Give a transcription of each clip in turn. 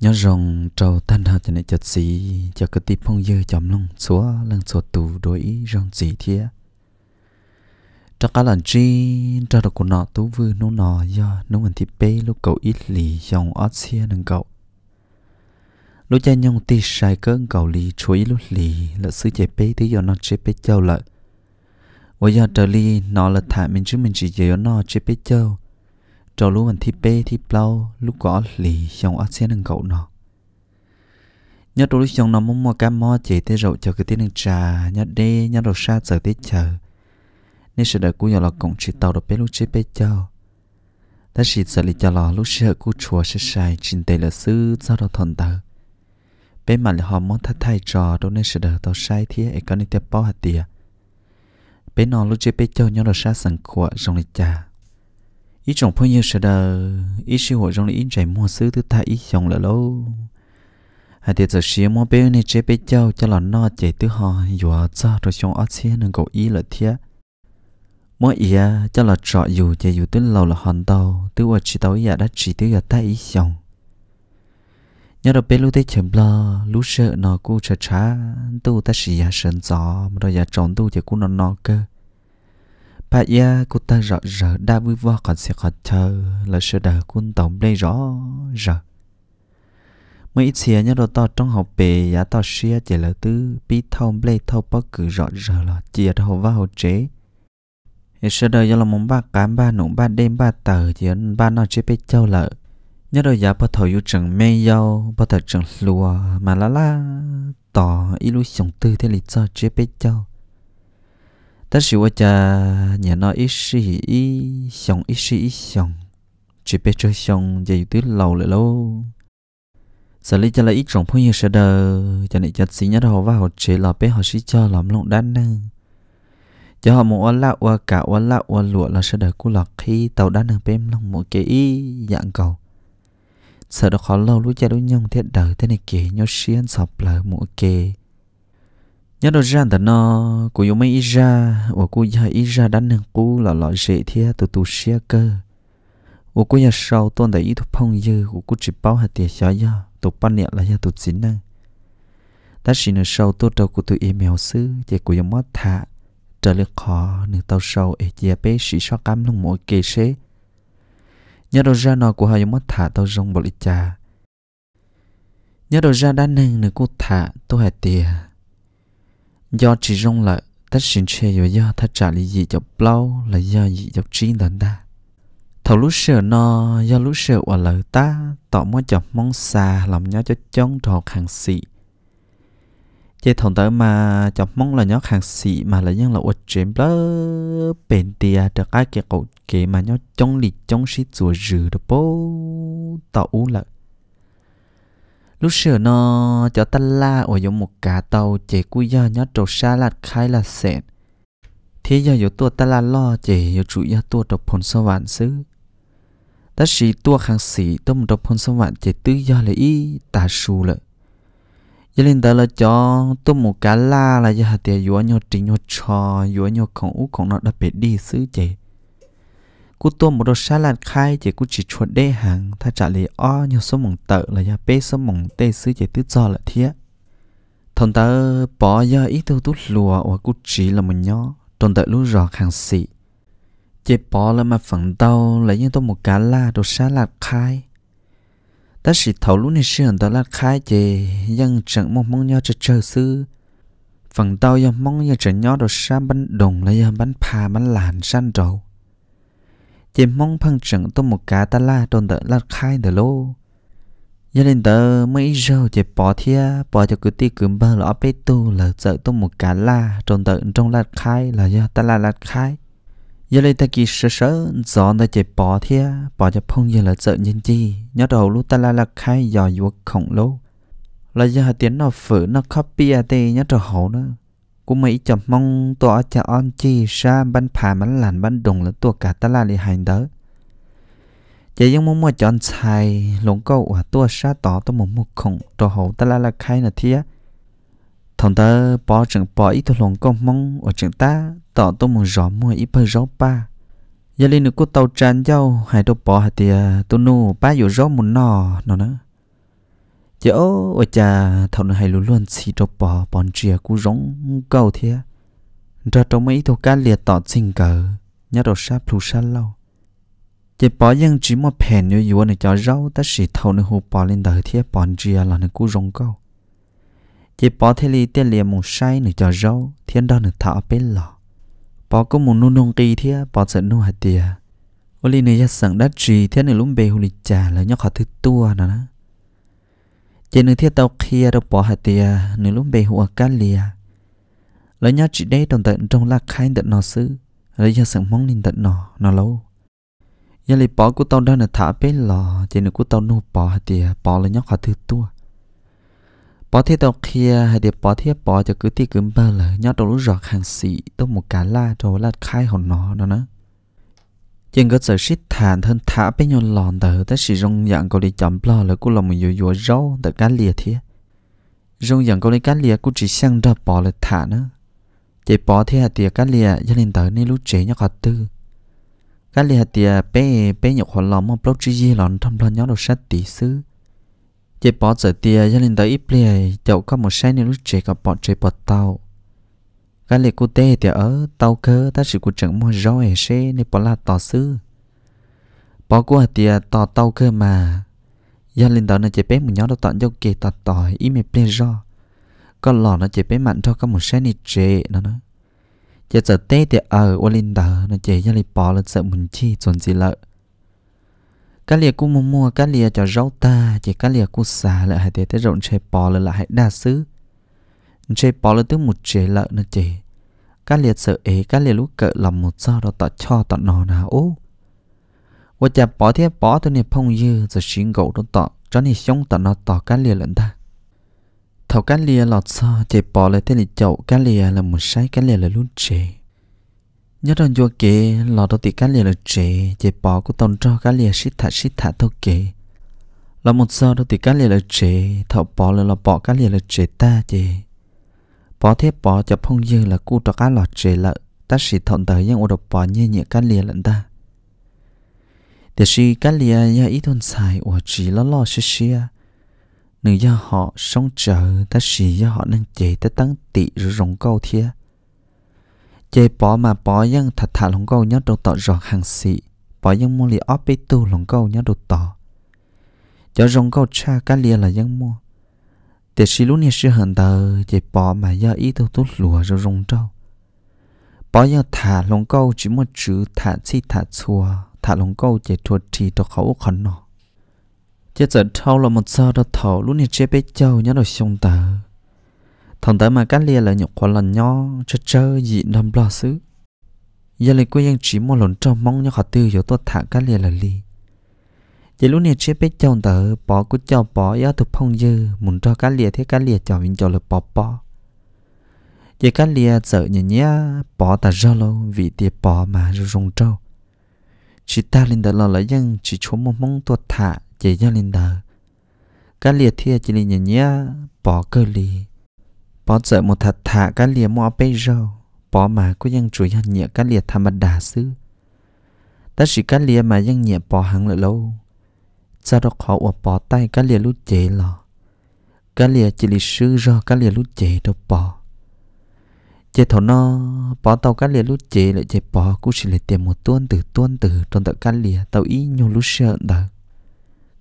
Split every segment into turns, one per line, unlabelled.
nhớ rằng trâu tan hạt cho nên chật xì cho cái tip phong dơ chấm lông xóa lăng xóa tù đối ý rong xì thia trong cả lần chi cho đồ của nọ tú vư nó nọ do nó mình thì bê lúc cậu ít lì dòng ót xia nâng cậu lúc cha nhông tì sai cơn cậu lì chuối lúc lì là sư chạy bê tí do nó chế bê châu lợ và do trở lì nó là thả mình chứ mình chỉ dễ nó chế bê châu trò luôn mình thi bê thi plau lúc có lì xong ắt xe nâng cậu nọ nhớ trò lúc xong nó muốn mua cam mò chỉ tới rậu cho cái tiếng nâng trà nhớ đê nhớ đồ xa giờ tới chờ nên sự đợi cú nhỏ lọ cổng chỉ tàu được bê lúc chế bê cho ta chỉ sợ lì cho lò lúc sợ cú chùa sẽ xài trình tế là sư sao đó thon tờ bê mà là họ muốn thay thay trò đâu nên sự đợi tàu sai thiết ấy có nên tiếp bó hạt tiệt bê nọ lúc chế bê cho nhớ đồ xa sẵn của trong lịch trà ý trọng phong như sợ đờ ý siêu hội trong ý chạy mua sứ thứ ta ý chồng là lâu hai tiệt giờ xíu mua bé này chế bé cháu cho là nó chạy thứ họ dọa ra rồi trong ở xe nên cậu ý là thiệt mỗi ý cho là trọ dù chạy dù tới lâu là hòn tàu tứ ở chỉ tàu ý đã chỉ tới giờ ta ý chồng nhớ đâu bé lúc tết chậm lo lúc sợ nó cú chả chả tu ta chỉ ya sân gió mà đâu ya tròn tu chạy cú nó nó cơ bà ya cô ta rõ rõ đa vui vò còn sẽ còn chờ là sự đời quân tổng đây rõ rõ mấy ít xìa nhá đồ to trong học bề giá to xìa chỉ là tư bi thâu lê thâu bóc cử rõ rõ là chỉ là hồ và hồ chế hệ sơ đời do là mong ba cám ba nụ ba đêm ba tờ chỉ ba nó chế bê châu lợ nhớ đồ giá bắt thầu yêu chẳng mê yêu bắt thầu chẳng lùa mà la la tỏ ý sống tư thế lịch do chế bê châu ta chỉ ว่าจะ nhà nó ít xí ít xong ít xí ít xong chỉ biết chơi xong giờ từ lâu lại lâu giờ lấy cho lấy ít trồng phong như sẽ đờ cho nên chặt xí nhá đầu vào họ chế là bé họ xí cho làm lộng đan nè cho họ mua lạ qua cả qua lạ qua lụa là sẽ đờ cú lọt khi tàu đan nè bé lòng một cái ý dạng cầu sợ đó khó lâu lúc cha đối nhông thiết đời thế này kể nhau xiên sập lờ một cái nhớ đâu ra ta nó của yêu mấy ít ra của cô giờ ít ra đánh hàng cú là loại dễ thế tụ tụ xe cơ của cô giờ sau tôi đại ý thuộc phong dư của cô chỉ báo hạt tiền xóa giờ tụ ban nhẹ là giờ tụ chính năng ta chỉ nửa sau tôi trâu của tụi em mèo sư chỉ của em mót thả trở lên khó nửa tàu sau ấy chỉ bé sĩ sao cam lông mỗi kề xế nhớ đâu ra nó của hai em mót thả tàu rong bò trà nhớ đâu ra đánh hàng nửa cô thả tôi hạt tiền do chỉ rong là tất xin chê yo do thắt trả lý gì cho blau là do gì cho trí đến ta thầu lúc sợ no do lúc sợ ở lời ta tỏ mối chọc mong xa làm nhau cho chóng trò hàng xị chế thằng tới mà chọc mong là nhớ hàng xị mà là nhân là uất chém blau bền tia được ai kia cậu kế mà nhớ chóng lì chóng xí chùa rửa được bố tỏ u lợi lúc sửa nó cho ta la ở giống một cá tàu chỉ cúi do nhớ trầu xa lạt khai là sệt thế giờ yếu tua ta la lo chỉ yếu chủ yếu tua độc phồn sơ vạn xứ ta sĩ tua hàng sĩ tua một độc phồn sơ vạn chỉ tư do là ý ta su lợi giờ lên ta là cho tua một cá la là giờ hạt tiền yếu nhau trình nhau trò yếu nhau còn ú còn nó đã bị đi xứ chỉ cú tua một đồ lạt khai chỉ cú chỉ chuột đê hàng tha trả lời o nhiều số mỏng tợ là ya bê số mỏng tê sư chỉ tứ do là thiệt thằng ta bỏ do ít tiêu tút lùa và cú chỉ là một nhó tồn tại lú rò hàng xị chỉ bỏ là mà phần tàu là như tôi một cá la đồ lạt khai ta chỉ thấu lú này sườn đó là khai chỉ dân chẳng mong mong nhau chờ chờ sư phần tao ya mong ya chờ nhau đồ sa bánh đồng là ya bánh phà bánh làn san đầu chỉ mong phăng chẳng tôi một cá ta la đồn đợi lát khai đờ lô gia đình tớ mấy giờ chỉ bỏ thia bỏ cho cứ ti cứng bơ lọ bê tu là sợ tôi một cá la đồn đợi trong lát khai là do ta la lát khai giờ đây ta kỳ sơ sơ gió ta chỉ bỏ thia bỏ cho phong giờ là sợ nhân chi nhớ đầu lúc ta la lát khai dò vô khổng lô là giờ tiếng nó phử nó copy à tê nhớ trò hậu nữa กูไม่จับมองตัวจะออนจีชาบันผ่ามันหลานบันดงแล้วตัวกาตาลาลีหายเด้อจะยังมั่วมั่วจอนชายหลงก็อว่าตัวชาต่อตัวหมุมุคงตัวหูตาลาละใครนะเทียทองเตอปอจึงปออีตัวหลงก็มองอว่าจึงตาต่อตัวหมุร้อมมั่วอีเปอร์ร้อป้าอย่าลืมนึกกูเตาจานเย้าหายตัวปอหาเตียตัวนู่ป้าอยู่ร้อมุนนอเนาะนะ chứ ô cha thằng này luôn luôn xì cho bỏ bọn chia cú rong cầu thế ra trong mấy thâu cá liệt tỏ xin cờ nhớ đồ sáp lù sa lâu chỉ bỏ dân chỉ một phèn như vua này cho rau ta xì thầu nó hù bỏ lên đời thế bọn chia là nó cú rong cầu chỉ bỏ thế li tiền liền một sai nữa cho rau thiên đó nữa thảo bên lò bỏ có một nụ nông kỳ thế bỏ sợ nụ hạt tiề ô li này ra sẵn đất trì thế này lúc bề hù lịch trà là nhóc họ thứ tua nữa chỉ nên thiết tàu kia đâu bỏ hạt tiề nương lúc bề hùa cá lìa lấy nhau chỉ đây đồng tận trong lạc khai tận nó xứ lấy nhát sẵn mong nên tận nó nó lâu giờ lấy bỏ của tàu đó là thả bế lò chỉ nên của tàu nô bỏ hạt tiề bỏ lấy nhau hạt thứ tua bỏ thiết tàu kia à, hạt tiề bỏ thiết bỏ cho cứ tiề cứ bơ lời nhau đầu lúc rọt hàng xị tốt một cá la rồi lạc khai hồn nó đó nữa ยังก็จะชิดฐานท่านท้าไปยนหลอนแต่แต่สิรงอย่างก็เลยจำลอแล้วกูลองมันอยู่อยู่ร้อแต่การเลียเทียรงอย่างก็เลยการเลียกู chỉ sang ดับปอเลยฐานนะเจ็บปอเทียเตียการเลียยังเล่นแต่ในรู้เจียกอตื้อการเลียเตียเป้เป้ยกหัวหลอมมันปลุกจีหลอนทำหลอนย้อนเราชัดตีซื้อเจ็บปอเจอเตียยังเล่นแต่อีเปลี่ยเจ้าก็หมดใช้ในรู้เจียกับปอเจียปอเต้า gã lệ cụ tê thì ở tàu cơ ta chỉ cụ chẳng mua rau hề xe nên bỏ là tỏ sư bỏ qua thì tỏ tàu cơ mà gia linh đó nó chỉ bé một nhóm đó tận cho kê tỏ tỏ ý mẹ plê rau con lò nó chỉ bé mặn cho có một xe này trệ nó nói chỉ sợ tê thì ở ô linh đó nó chỉ gia linh bỏ là sợ mình chi chuẩn gì lợi cá lìa cu mua mua cá lìa cho rau ta chỉ cá lìa cu xà lại hãy để tới rộng xe bỏ lại lại đa xứ chế bỏ lỡ tới một chế lợi nữa chế các liệt sợ ấy các liệt lúc cỡ lòng một do đó tọt cho tọt nò nào ô và chả bỏ thế bỏ tôi nè phong dư rồi xin gỗ đó tọt cho nè sống tọt nó tọt các liệt lẫn ta thầu các liệt lọt sao chế bỏ lại thế liệt chậu các liệt là một sai các liệt là luôn chế nhớ rằng vua kế lọt đó thì các liệt là chế chế bỏ của tông cho các liệt xít thả xít thả thôi kế là một giờ đó thì các liệt là chế thầu bỏ lại là bỏ các liệt là chế ta chế bỏ thế bỏ cho phong dư là cu cho cá lọt trề lợ ta sĩ thọn tới những ô độc bỏ như nhẹ cá lìa lẫn ta để sĩ cá lìa ya ít thôn xài ủa chỉ lo lo xia xia nếu do họ sống chờ ta sĩ do họ nâng chế ta tăng tị rồi rong câu thia chế bỏ mà bỏ yang thật thà lòng câu nhớ đầu tọ rõ hàng sĩ bỏ yang mua lì óp bê tu lòng câu nhớ đầu tọ cho rong câu cha cá lìa là yang mua để xí lúc này xí hận tờ chỉ bỏ mà do ý tôi tốt lùa rồi rong trâu bỏ do thả lòng câu chỉ một chữ thả chi thả chùa thả lòng câu chỉ thuộc thì tôi khẩu khẩn nọ chỉ giờ thâu là một giờ đó thầu lúc này chế bé châu nhớ rồi xong tờ thằng tớ mà cắt lia là nhục quả lần nho chơi chơi gì đâm lo xứ giờ lại quên chỉ một lần trong mong nhớ họ tư rồi tôi thả cắt lia là li chỉ lúc này chế bé chồng tờ bỏ cút cho bỏ yếu thực phong dư muốn cho cá lìa thế cá lìa chọn mình cho là bỏ bỏ chỉ cá lìa sợ nhỉ nhé bỏ ta rau lâu vì tiệt bỏ mà rồi rung trâu chỉ ta linh tờ lo là dân chỉ chúa một mong tuột thả chỉ cho linh tờ cá lìa thia chỉ linh nhỉ nhé bỏ cơ lì bỏ sợ một thật thả cá lìa mua bê rau bỏ mà có dân chủ nhân nhẹ cá lìa tham đà sư ta chỉ cá lìa mà dân nhẹ bỏ hàng lại lâu sao đó khó ở bỏ tay cá lìa lúc chế lò cá lìa chỉ lì sư do cá lìa lúc chế đâu bỏ chế thổ nó bỏ tàu cá lìa lúc chế lại chế bỏ cũng chỉ lại tiền một tuần từ tuần từ trong tàu cá lìa tàu ý nhiều lúc sợ đời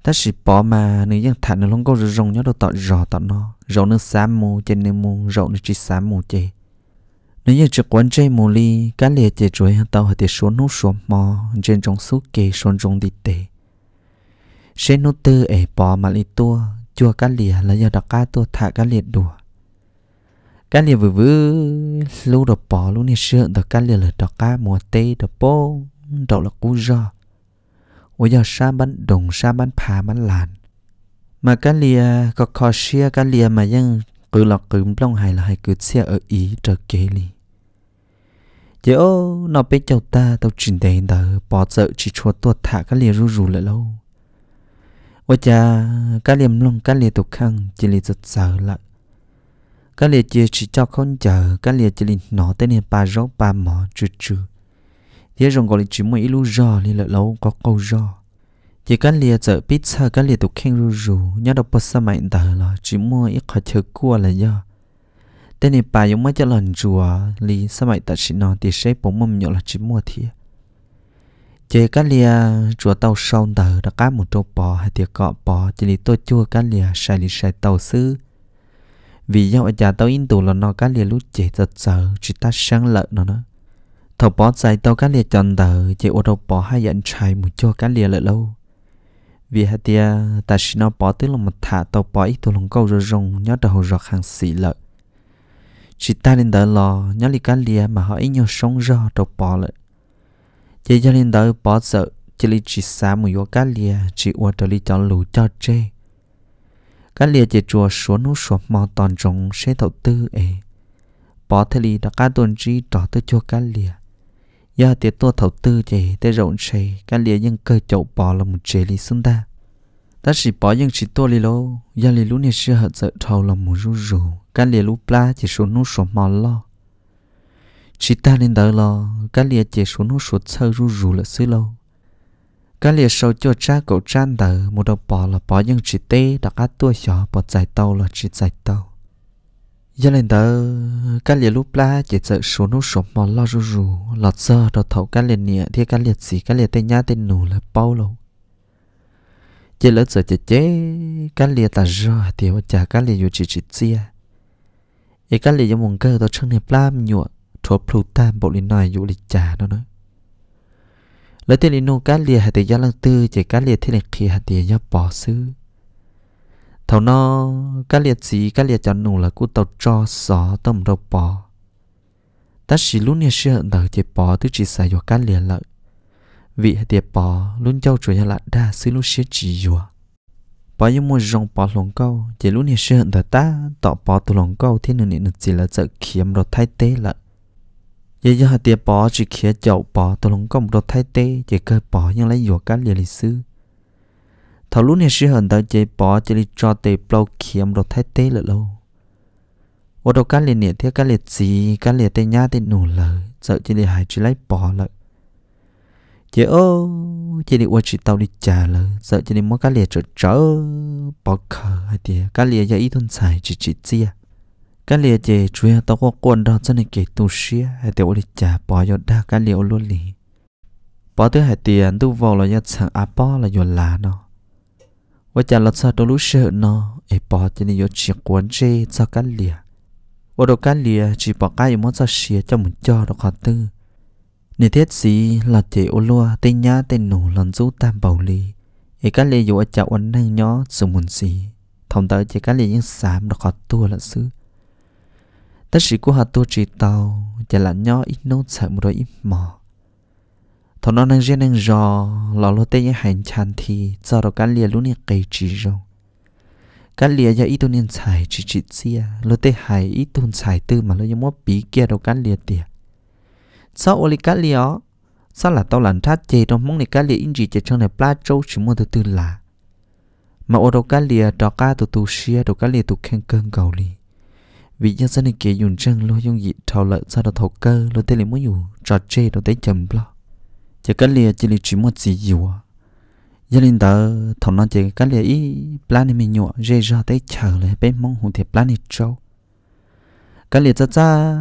ta chỉ bỏ mà nếu như thằng nó không có rồng nhớ đâu tọt rò tọt nó rồng nó xám mù trên nên mù rồng nó chỉ xám mù chế nếu như trực quán chơi mù ly cá lìa chế chuối tàu hay tiền xuống nút xuống mò trên trong suốt kề xuống trong đi tề sẽ nô tư ế bỏ mà lì tua chua cá lìa là giờ đặc cá tua thả cá lìa đùa cá lìa vừa vừa lưu đọc bỏ luôn này sượng đặc cá lìa là đặc cá mùa tê đặc bô đậu là cú giò ôi giờ sa bắn đồng sa bắn phá bắn làn mà cá lìa có khó xia cá lìa mà vẫn cứ là cứ lòng hài là hài cứ xia ở ý trở kế lì chứ ô nó biết cháu ta tao trình đến tờ bỏ sợ chỉ chua tuột thả cá lìa rù rù lại lâu ว่าจะกาเลียมลงกาเลียตุกขังจิลิจะเจอละกาเลียเจอชิจอกคนเจอกาเลียจิลิหนอเตเนปาโรปาหมอจืจืเดี๋ยวรงก็เลยจิมวยอิลูจอลิละเราก็กูจอเจกาเลียเจอปิซซ่ากันเลียตุกขังรูรูยอดปสมัยเดอละจิมวยอิขอเชกัวละยอเตเนปายังไม่จะหล่อนจัวลีสมัยตัดชินนอติเชปผมมันยอละจิมวยเทีย chế cá lia chùa tàu sông tờ đã cá một trâu bò hay tiệc cọ bò chỉ lý tôi chua cá lia sai đi sai tàu sư vì do ở nhà tàu in tù là nó cá lia lúc chế giật sợ chỉ ta sáng lợn nó nó thầu bó dài tàu cá lia chọn tờ chế ô đầu bò hay dặn chạy một chua cá lia lợi lâu vì hạt tia ta chỉ nó bỏ tức là một thả tàu bỏ ít tù lòng câu rồi rồng nhớ đầu rọt hàng xì lợn chỉ ta nên đỡ lò nhớ lý cá lia mà họ ít nhau sống rò trâu bỏ lợi chị cho nên đợi bỏ sợ chỉ li chỉ xa một yếu cá lìa chỉ ua trở li cho lù cho chê cá lìa chỉ chùa xuống nút xuống mò toàn trống sẽ thầu tư ấy, bỏ thế li đã cá tuần trí trỏ tới cho cá lìa giờ thì tôi thầu tư chê tới rộng chê cá lìa nhưng cơ chậu bỏ là một chê li xuống ta ta chỉ bỏ nhưng chỉ tôi li lô giờ li lú này sẽ hợp sợ thầu là một rú rú cá lìa lúc pla chỉ xuống nút xuống mò lo chỉ ta lên đợi lo cái lia chỉ xuống nó sụt sâu rú rú là xứ lâu cái lia sâu cho cha cậu chan đợi một đầu bò là bò nhưng chỉ tê đặc át tua nhỏ bò giải tàu là chỉ giải tàu giờ lên đợi cái lia lúc la chỉ sợ xuống nó sụt mò lo rú rú lọt giờ đầu thầu cái lia nhẹ thì cái lia gì cái lia tên nhá tên nù là bao lâu chỉ lỡ sợ chỉ chế cái lia ta rồi thì chả cái lia dù chỉ chỉ chia cái lia dùng mông cơ đó chân này plam nhụa thuộc plu tam bộ linh nói trà nó nói lấy tên linh cá lìa hạt tiền gia lăng tư chỉ cá lìa thế này khi hạt tiền gia bỏ xứ thầu nó cá lìa gì cá lìa chọn nụ là cú tàu cho gió tầm đầu bỏ ta chỉ lúc này sẽ đợi chỉ bỏ tức chỉ xài vào cá lìa lợi vị hạt tiền bỏ luôn châu chủ nhà lại đa xứ lúc sẽ chỉ dùa bỏ những môi rồng bỏ lồng câu chỉ lúc này sẽ đợi ta tỏ bỏ từ lồng câu thế nên nó chỉ là sợ kiếm rồi thay tế lợi giờ giờ hạt tiệp bỏ chỉ khía chậu bỏ tôi lúng có một đôi thay tê chỉ cơ bỏ nhưng lấy dùa cá liền lịch sử. thảo lúc này sư hận tao chỉ bỏ chỉ đi cho tê bao khía một đôi thay tê là lâu ô đồ cá liền nhiệt thế cá liền gì cá liền tê nhá tê nổ lời sợ chỉ đi hại chỉ lấy bỏ lại chị ô chị đi qua chỉ tao đi trả lỡ sợ chỉ đi mua cá liền trở trở bỏ khờ hay tiề cá liền giờ ít thôn xài chỉ chỉ chia cái lìa chè chuya tao có quần đó cho nên kể tu xia hay tiểu lì chả bỏ vô đa cái liệu luôn lì bỏ tới hai tiền tu vào là nhà sang à bỏ là vô là nó và chả là sao tôi lúc sợ nó ấy bỏ cho nên vô chỉ quấn chê cho cái lìa và đồ cái lìa chỉ bỏ cái món cho xia cho mình cho đó còn tư nên thiết gì là chè ô lúa tên nhá tên nổ lần rú tam bảo lì ấy cái lìa vô ở chảo ăn nhanh nhó dùng mình gì thông tới chỉ cái lìa những sám đó còn tua là xứ ta chỉ có hạt tu chỉ tàu chỉ là nhỏ ít nấu sợ một đôi ít mỏ thọ nó đang riêng đang rò lò lô tê như hành chan thì cho rồi cá lìa luôn này cây chỉ rồi cá lìa giờ ít tu nên xài chỉ chỉ xia lô tê hải ít tu xài tư mà lô như mốt bí kia đâu cá lìa tiệt sau ô li cá lìa sao là tao làm thắt chê trong mong này cá lìa in gì chả trong này plát châu chỉ mua từ từ là mà ô đầu cá lìa đó cá tụ tụ xia đầu cá lìa tụ khen cơn cầu lìa vì nhân dân này kia dùng chân, lo dùng dị thảo lợi sao đó thầu cơ lo tên lấy mỗi dù trò chê đó tới chầm lo chỉ cái lìa chỉ lì chỉ một gì dù à gia đình tớ thầu nó chỉ cái lìa ý plan này mình nhọ rê ra tới chờ lại bé mong hùng thiệp plan này trâu cái lìa cha cha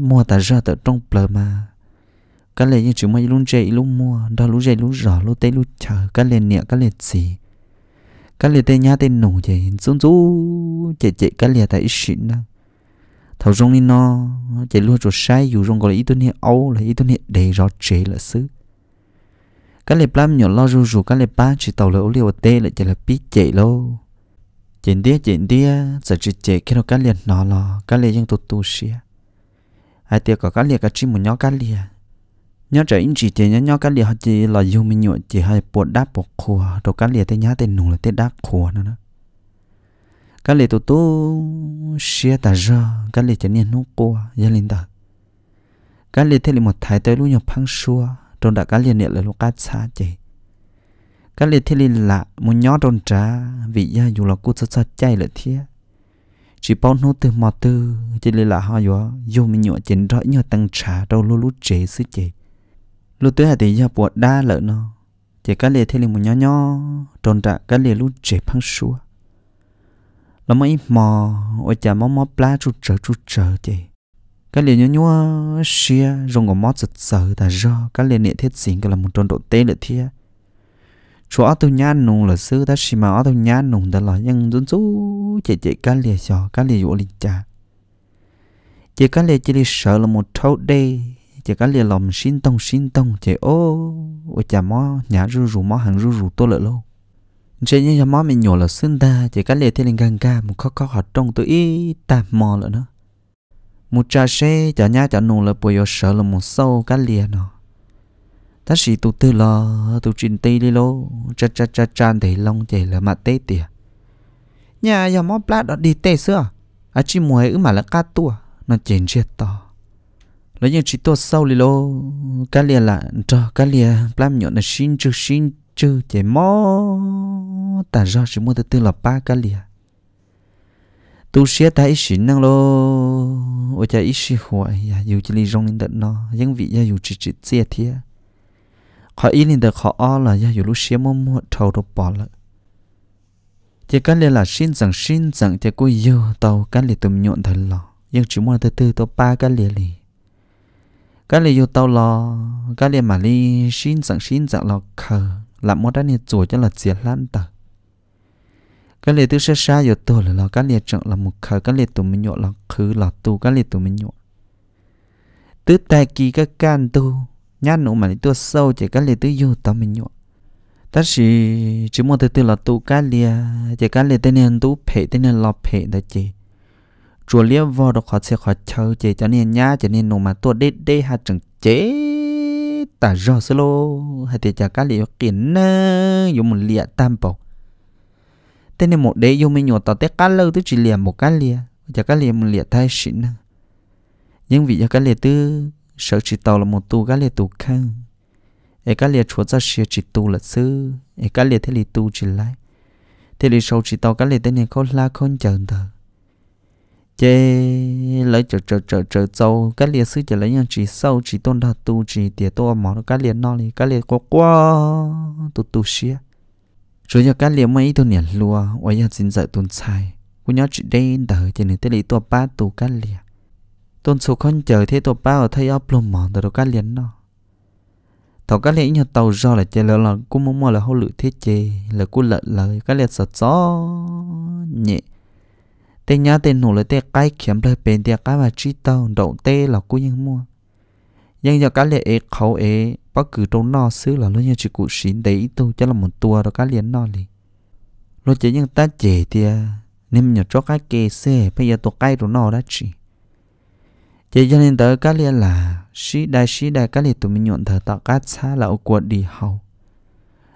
mua ta ra tớ trong bờ mà cái lìa như chỉ mấy luôn chê luôn mua đó luôn chê luôn rõ luôn tới luôn chờ cái lìa nhẹ cái lìa gì cái lìa tên nhá tên nổ chê xuống chú chê chê cái lìa tại ít xịn năng thầu rong đi no chạy luôn rồi sai dù rong gọi là ý tuân hiện âu là ý tuân hiện để rõ chế là xứ cái lệp lam nhỏ lo rù rù cái lệp ba chỉ tàu là ô liều tê lại chạy là biết chạy lâu chuyện đĩa chuyện đĩa giờ chỉ chạy khi nó cái liền nó lo cái liền dân tu tu xia ai tiệc có cái liền cả chỉ một nhóc cái liền nhóc trở in chỉ tiền nhóc nhớ cái liền họ chỉ là dùng mình nhụy chỉ hay bột đáp bột khua đồ cái liền tên nhá tên nùng là tên đáp khua nữa nữa cái lệ tổ tổ xia ta ra cái lệ chén niên nó qua gia linh ta cái lệ thế là một thái tới luôn nhập phăng xua trong đã cái lệ niệm là lúc cá xa chạy cái lệ thế là một nhỏ trong trà vị gia dù là cô sơ sợ chạy lại thế chỉ bao nô từ mò từ chỉ là họ yếu dù mình nhọ chén rõ nhọ tăng trà đâu luôn lú chế sư chế lú tới hạ thì gia buộc đa lợ nó chỉ cái lệ thế là một nhỏ nhỏ trong đã cái lệ lú chế phăng xua là mấy mò ôi chả mò mò plá trụ trở trụ trở chị cái liền nhớ nhớ xia rong ngò mót giật sợ ta do cái liền nệ thiết xỉn cái là một tròn độ tê là thia chỗ ở tôi nhát nùng là sư ta xì mà ở tôi nhát nùng ta là nhân dân chú chị chị cái liền sò cái liền dụ linh chả chị cái liền chị liền sợ là một thâu đê chị cái liền lòng xin tông xin tông chị ô ôi chả mò nhà rú rú mò hàng rú rú tôi lỡ lâu chế như mà mình nhổ là xuyên ta chỉ cái liệt thì linh gần ca một khó khó họ trong tôi ít tạm mò lỡ nữa một trà xe chả nhá chả nụ là bồi yo sợ là một sâu cái liệt nó ta chỉ tụ tư lo tụ trình tây đi lô cha cha cha cha để long chảy là mặt tê tỉa nhà giờ mó plát đó đi tê xưa à chỉ mùa ấy mà là cá tua nó chén chết to lấy những chỉ tua sâu đi lô cá liệt là cho cá liệt plát nhọn là xin chứ xin chứ chỉ mò ta do chỉ mua từ là ba cái liền tu sĩ ta ít xin năng lô, ôi cha ít xin hoa ya dạ, dù chỉ li rong lên đất nó những vị ya dạ, dù chỉ chỉ chia thia khó ý lên đất khó ó là ya dạ, dù lúc xia mua mua thầu đồ bỏ lại chỉ cái liền là xin rằng xin rằng chỉ cô yêu tàu cái liền tụm nhộn thật lò nhưng chỉ mua từ từ tàu ba cái liền liền cái liền yêu tàu lò cái liền mà li xin rằng xin rằng lò khờ làm một đã nhiệt chùa cho là chia lan ta cái liệt tư sẽ xa giờ tổ là là cái liệt trọng là một khờ cái liệt tụi mình nhọ là khứ là tu cái liệt tụi mình nhọ tứ tài kỳ cái can tu nhá nụ mà tôi sâu chỉ cái liệt tư vô tao mình nhọ ta chỉ chỉ một thứ từ là tu cái liệt chỉ cái liệt tên nên tu phệ tên nên lọp phệ ta chỉ chùa liệt vào đó khó sẽ khó chờ chỉ cho nên nhá cho nên nụ mà tôi đế đế hạt chẳng chế ta rõ sơ lô hay thì chả cá liệu kiến nơ dùng một lìa tam bầu thế nên một đế dùng mình nhột tao tết cá lâu tôi chỉ lìa một cá lìa chả cá lìa một lìa thay xịn nơ nhưng vì cá lìa tư sợ chỉ tàu là một tu cá lìa tu khăn ấy cá lìa chúa ra xìa chỉ tu là sư ấy cá lìa thế lì tu chỉ lại thế lì sâu chỉ tàu cá lìa thế này khó la không chờ đợi chế lấy chờ chờ chờ chờ sâu cái liệt sư chờ lấy nhau chỉ sâu chỉ tôn đạt tu chỉ tiệt tu mỏ cái liệt no li cái liệt quá quá tu tu xia rồi giờ cái liệt mấy tu nhảy lùa ở nhà xin dạy tuần sai của nhớ chỉ đây đời thì nên tới lấy tu ba tu cái liệt tuần số con chờ thế tu ba ở thay ấp lùm mỏ từ cái liệt no thọ cái liệt nhau tàu do là chơi lỡ là cũng muốn mua là hậu lự thế chế là cũng lợn lời cái liệt sợ gió nhẹ tê nhá tê nổ lấy tê cái kiếm lời bên tê cái mà chi tao đậu tê là cú nhân mua nhưng giờ cá lệ ấy khẩu ấy bác cứ trốn nọ xứ là luôn như chỉ cụ xín đấy tu cho là một tua đó cá liền nọ đi, rồi chỉ nhưng ta chế thì nên nhớ cho cái kê xe bây giờ tôi cay trốn nọ đã chỉ chỉ cho nên tới cá liền là xí đại xí đại cá liền tụi mình nhuận thở tạo cá xa là ô cua đi hầu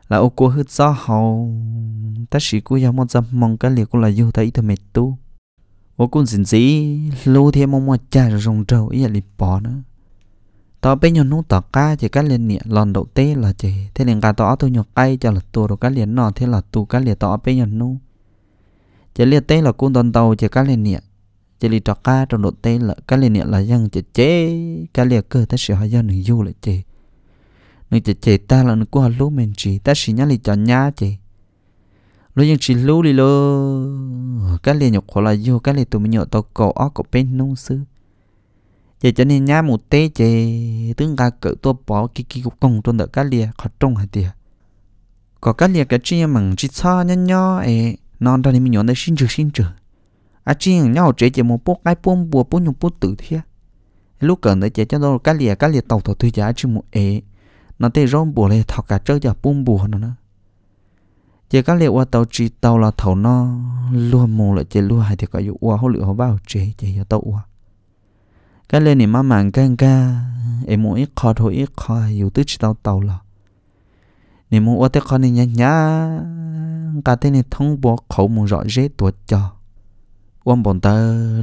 là ô cua hứt gió hầu ta xí cú giờ một dăm mong cá liền cũng là yêu thấy tụi mình tu 我 cũng xin xí lưu thêm mong mong cha rong trâu ý là bỏ nữa tao bé nhỏ nút tao cá chỉ cá liền nhẹ lòn đậu tê là chỉ thế nên cá tao tôi nhọc cây cho là tua đồ cá liền nọ thế là tu cá liền tao bé nhỏ nút chỉ liền tê là cũng toàn tàu chỉ cá liền nhẹ chỉ liền trọ cá trong đậu tê là cá liền nhẹ là dân chỉ chế cá liền cơ ta sẽ hỏi dân người du là chỉ người chế ta là người qua lúa mình chỉ ta sẽ nhá liền cho nhá chỉ lo yang chỉ lưu li lo cái liền nhục khổ là vô cái liền tụi mình nhọ tao cổ ó cổ bên nông sư vậy cho nên nhá một tế chế tướng ga cỡ tua bỏ kí kí cục công tuân đỡ cái liền khó trông hả tiệt có cái liền cái chuyện mằng chỉ cho nhá nhó ấy non đó thì mình nhọ nó xin chữ xin chữ à chuyện nhau chế chế một bốc cái bông bùa bông nhung bông tử thiệt lúc cần để chế cho đâu cái liền cái liền tàu tàu tươi giá chứ một ấy nó tế rong bùa này thọc cả chơi giờ bông bùa nó nữa chỉ có liệu qua tàu chỉ tàu là thầu nó luôn mù lại chỉ luôn hay thì có dụ qua hỗ liệu họ bảo chỉ chỉ cho tàu qua cái lên thì má màng căng ca em muốn ít khó thôi ít khó dù tức chỉ tàu tàu là nếu muốn qua tới khó này nhá nhá cả thế này thông bộ khẩu muốn rõ dễ tuột cho quan bọn ta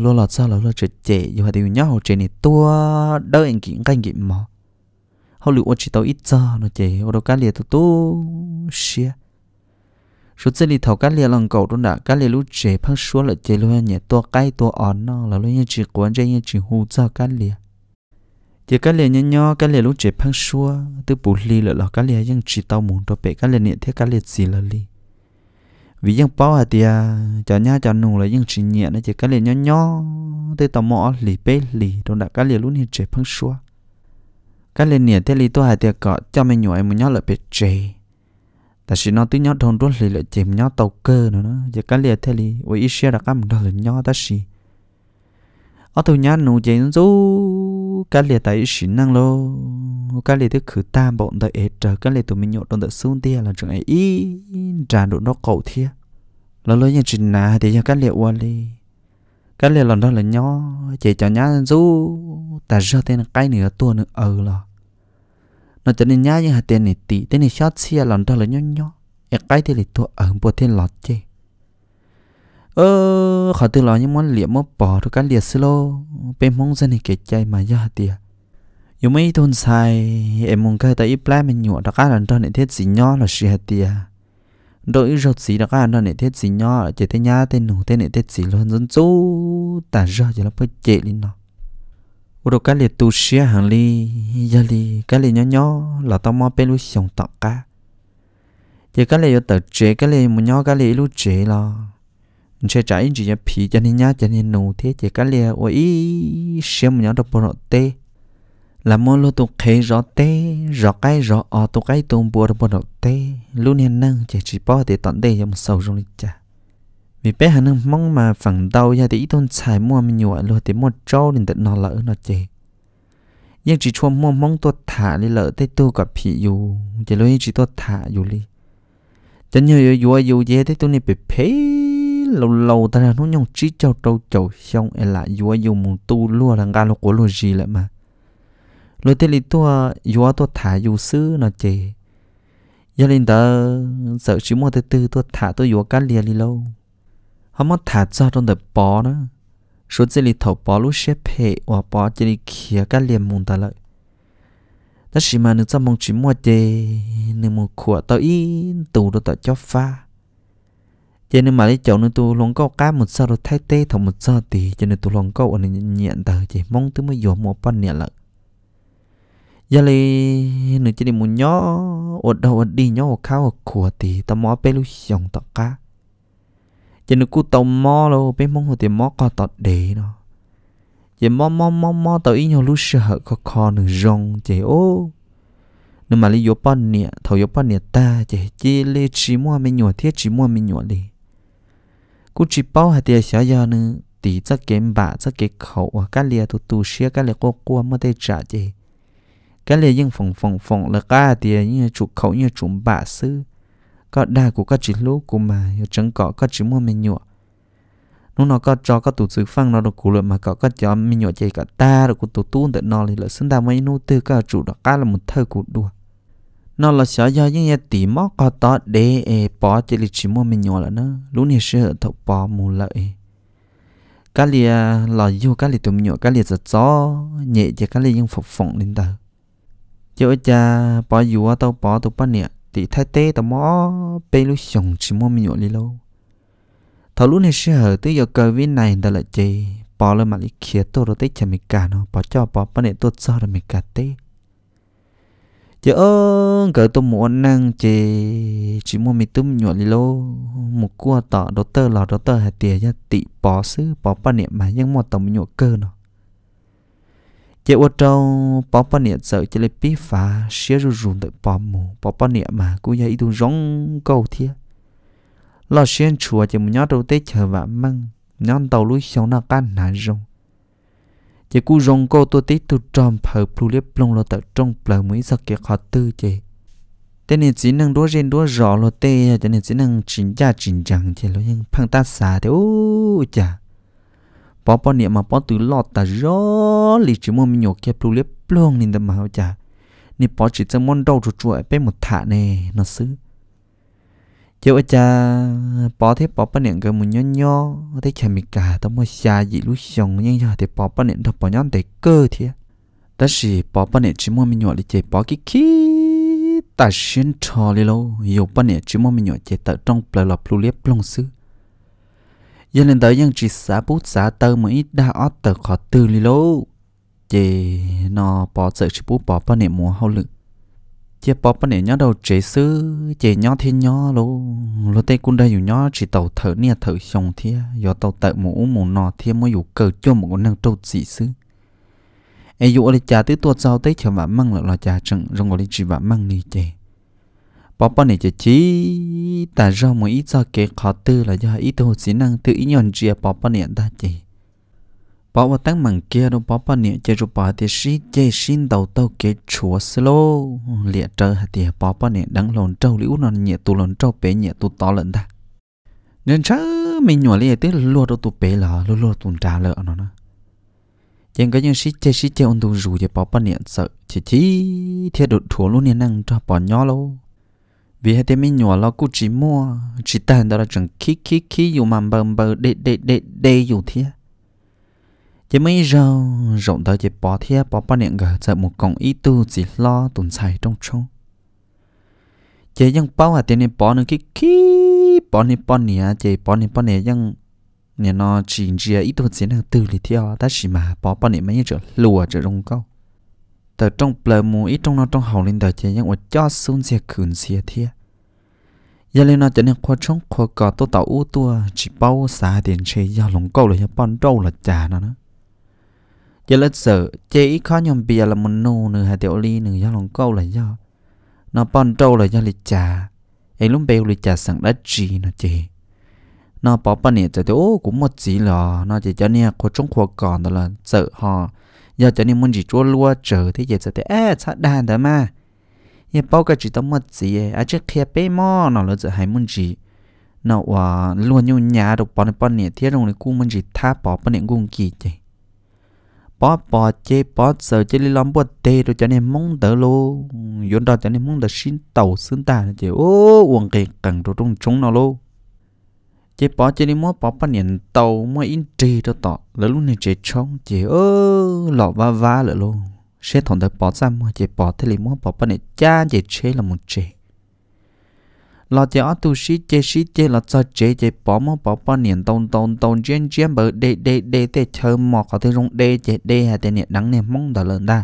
luôn là sao là luôn chết chệ dù hay điều nhau chệ này tua đỡ anh kiện canh kiện mỏ họ liệu qua chỉ tàu ít ra nó chệ ở đâu cá liệt tụ tu xia số chân đi thầu cá lia lòng cầu trong đã cá lia lúc chế phăng xuống là chế luôn nhẹ to cái to ổn nó là luôn nhẹ chỉ quấn chế nhẹ chỉ hỗ trợ cá lia chế cá lia nhẹ nhó cá lia lúc chế phăng xuống từ bù li là là cá lia nhưng chỉ tao muốn cho bé cá lia nhẹ thế cá lia gì là li vì những bao hạt tia cho nhau cho nụ là vẫn chỉ nhẹ nó chế cá lia nhó nhó từ tao mỏ li bé li trong đã cá lia lúc nhẹ chế phăng xuống cá lia nhẹ thế li to hạt tia cọ cho mình nhồi mình nhó là bé chế ta tiếng แต่สิน้องตัว nhỏ thon đuôi lì lại chìm nhỏ tàu cơ nữa nó giờ cái lìa thế lì với ít xe là cái mình đâu là nhỏ ta xì ở tàu nhỏ nụ chén rú cái lìa tại xì năng lo cái lìa thứ khử tam bọn tại ế trở cái lìa tụi mình nhậu trong đợt xuống tia là trường ấy ý trà nó cầu thia là lối nhà trình nà thì giờ cái lìa qua lì cái lìa lần đó là nhỏ chạy cho nhỏ rú ta giờ tên cái nửa tua nữa ờ ừ là nó cho nên nhá như hạt tiền này tỷ tiền này shot xia lần đó là nhỏ nhỏ ở cái thì là thua ở hôm bữa thiên lọt chê ơ khó từ lo như món liệm món bỏ rồi cái liệt xí lô bên mong dân này kể chay mà giờ hạt tiền dù mấy thôn sai em muốn cái tại ít plan mình nhụa đó cái lần đó này thiết gì nhỏ là xí hạt tiền đội rột gì đó cái lần đó này thiết gì nhỏ chỉ thấy nhá tên nụ tên này thiết gì luôn dân chú ta ra chỉ là phải chạy lên nó ủa cái liệt tu xia hàng li giờ li cái liệt nhỏ nhỏ là tao mò bên lúc xong tọt cả giờ cái liệt tự chế cái liệt một nhỏ cái liệt lúc chế là chế trái chỉ cho phi cho nên nhá cho nên nụ thế giờ cái liệt ôi ý xia một nhỏ đâu bỏ tê là mò lúc tụ khé rõ tê rõ cái rõ ở tụ cái tụ bùa đâu bỏ tê luôn hiện năng chỉ chỉ bỏ để tận đây cho một sầu trong lịch cha vì bé hắn đang mong mà phần đầu gia đình ít tôn xài mua mình nhụa luôn thì một trâu nên tận nó lỡ nó chê nhưng chỉ chua mua mong tôi thả đi lỡ tới tôi gặp phì dù chỉ lối chỉ tôi thả dù đi chân nhiều dù dù dù dễ tới tôi nên bị phế lâu lâu ta là nó nhong chỉ châu trâu châu xong em là dù dù muốn tu lúa là ga nó của lúa gì lại mà lối tới đi tôi dù tôi thả dù xứ nó chê gia đình ta sợ chỉ mua tới từ tôi thả tôi dù cá liền đi lâu họ mất thả cho trong đời bó đó số chỉ lì thầu bó lúc xếp hệ và bó chỉ lì kia cái liền mùng ta lợi ta chỉ mà nước trong mong chỉ mua chê nên mua khủa tao in tù đồ tao cho pha cho nên mà lấy chậu nên tôi lòng câu cá một sao rồi thay tê thầu một sao thì cho nên tôi lòng câu ở nhận tờ chỉ mong tôi mới dỗ một pan nhận lợi giờ lấy nữa chỉ đi muốn nhó ở đâu ở đi nhó ở khâu ở khủa thì tao mua bê lúc dòng tao cá cho nên cú tàu mò lo bé mong hồ tiền mò co tọt để nó giờ mò mò mò mò tàu ý nhau lúc sợ có co nửa rong chị ô nhưng mà lý do bọn nè thầu do bọn nè ta chị chỉ lê chỉ mua mình nhọ thiết chỉ mua mình nhọ đi cú chỉ bao hạt tiền xóa giờ nữa tỷ chắc kém bả chắc cái khẩu à, cái lìa tụ tụ xia cái lìa cô cô mà tê trả chị cái lìa nhưng phòng phòng phòng là cái tiền như chụp khẩu như chụp bả sư có đa của các chỉ lũ của mà yo chẳng có các chỉ mua mình nhựa nó nó có cho các tụ sự phăng nó được cụ lượng mà có các cho mình nhựa chạy cả ta được của tụ tu tự nó thì là sinh ra mấy nô tư các chủ đó cá là một thơ của đùa nó là sợ do những nhà tỉ mó có tỏ để e bỏ chỉ là chỉ mua mình nhựa là nó lũ này sẽ thọ bỏ mù lợi cái lìa là du cái lìa tụm nhựa cái lìa giật gió nhẹ chỉ cái lìa những phục phụng lên tờ chỗ cha bỏ dù tao bỏ tụi bắt nè thì thay tê tao mò bê lúc chồng chỉ mó mình nhộn đi lâu thảo lúc này sẽ hở tới giờ cơ vi này đã lại chê bỏ lên mặt lý kia tôi rồi tới chả mình cả nó bỏ cho bỏ bên này tôi cho rồi mình cả tê giờ ơn cỡ tôi muốn năng chê chỉ mua mình tôm nhộn đi lâu một cua tỏ đầu tơ lò đầu tơ hạt tiền ra tị bỏ xứ bỏ bên này mà nhưng mà tao mình nhộn cơ nó chế ô trâu bỏ bỏ niệm sợ chế lấy bí phá xé rù rùn tới bỏ mù bỏ bỏ niệm mà cũng vậy tu rong câu thiệt lo xuyên chùa chỉ một nhát đầu tết chờ vạ măng nhon tàu lối sống nó can nản rong chỉ cú rong cô tôi tết tôi tròn phở plu liếp lông lo tờ trong bờ mũi giặc kia khó tư chị thế nên chỉ năng đua riêng đua rõ lo tê cho nên chỉ năng chỉnh cha chỉnh chẳng thì lo nhưng phăng ta xả thế ô chà bỏ bỏ niệm mà bỏ từ lọt ta rõ lì chỉ mua mình nhổ kia plu liếp plong nên đâm hao chả nì bỏ chỉ cho món đầu chuột chuột bé một thả nè nó xứ chứ ở cha bỏ thế bỏ bỏ niệm cái một nho nho thế chả mình cả tao mua xa dị lúc xong nhưng giờ thì bỏ bỏ niệm thật bỏ nhon để cơ thế ta chỉ bỏ bỏ niệm chỉ mua mình nhổ lì chỉ bỏ cái khí ta xin cho lì lâu yêu bỏ niệm chỉ mua mình nhổ chỉ tự trong plong lọp plu liếp plong xứ giờ lên tới dân chỉ xã bút xã tơ mới ít đa ót tờ khó tư lì lô chị nó bỏ sợ chỉ bút bỏ bao niệm mùa hậu lực chị bỏ bao niệm nhó đầu chế sư chị nhó thiên nhó lô lô tây cun đây dù nhó chỉ tàu thở nia thở xong thia do tàu tợ mũ mũ nọ thia mới dù cờ cho một con năng trâu dị sư ai dụ ở đây cha tới tuột sau tới chờ vả măng là lo cha chẳng rong ở đây chỉ vả măng đi chị bỏ bỏ này chỉ chỉ ta ra một ít do cái khó tư là do ít hồ sĩ năng tự ý nhon chia bỏ bỏ này ta chỉ bỏ vào tăng mảng kia đâu bỏ bỏ này chỉ chụp bỏ thì sĩ chỉ xin đầu tàu cái chúa xí slo liệt trở thì bỏ bỏ này đắng lồn trâu liễu non nhẹ tu lồn trâu bé nhẹ tu to lận ta nên chắc mình nhỏ liệt tức lùa đâu tu bé là lùa lùa tu trà lợ nó nữa chẳng có những sĩ chơi sĩ chơi ôn tu rủ thì bỏ bỏ niệm sợ chỉ chỉ thiệt đột thua luôn niệm năng cho bỏ nhỏ lâu vì hết mình nhỏ lo cũng chỉ mua chỉ tan đó là chẳng khí khí khí dù mà bờ bờ để để để để dù thế chỉ mấy giờ rộng tới chỉ bỏ thế bỏ bao niệm gờ giờ một con ít tu chỉ lo tồn tại trong trong bao hạt tiền này bỏ nữa khí khí bỏ này bỏ nè chỉ bỏ này bỏ nè ยัง nè nó chỉ chỉ ý tu chỉ năng từ thì theo ta chỉ mà bỏ bao niệm mấy giờ lùa trở trong câu tờ trong bờ mù ít trong nó trong hậu linh đời chơi nhưng mà cho xuống xe khửn xe thia giờ lên nó chỉ nên khoa trống khoa cò tô tàu u tu chỉ bao xả tiền xe do lòng câu là do bọn trâu là trà nó nữa giờ lên sợ chế ít khó nhom bia là mình nô nửa hạt tiểu ly nửa do lòng câu là giờ, nó bọn trâu là do lịch trà ấy lúc bèo lịch trà sẵn đã trì nó chế, nó bỏ bọn này giờ tiểu cũng một gì là nó chỉ cho nè khoa trống khoa còn đó là sợ họ giờ cho nên muốn chỉ chúa lúa chờ thì giờ sẽ thấy à sao đàn đó mà giờ bao cái chỉ tao mất gì à chứ kia bé mò nó là giờ hay muốn gì, nó và luôn như nhà được bọn bọn này thế này cũng muốn gì tha bỏ bọn này cũng kỳ chứ bỏ bỏ chế bỏ sợ chế lý lắm bỏ tê rồi cho nên mong tớ lô vốn đó cho nên mong tớ xin tàu xin ta chứ ô uống cái cần rồi trong chúng nó lô chế bỏ chế đi mua bỏ bắn nhện tàu mua in trì đó tọ lỡ lúc này chế trông chế ơ lọ va va lỡ luôn sẽ thằng đợi bỏ ra mua chế bỏ thế liền mua bỏ bắn nhện cha chế chế là một chế lọ chế ở tu sĩ chế sĩ chế là cho chế chế bỏ mua bỏ bắn nhện tông tông tông chuyên chuyên bờ đê đê đê thế chờ mò có thể rong đê chế đê hà thế nhện đắng nè mong đỡ lớn ta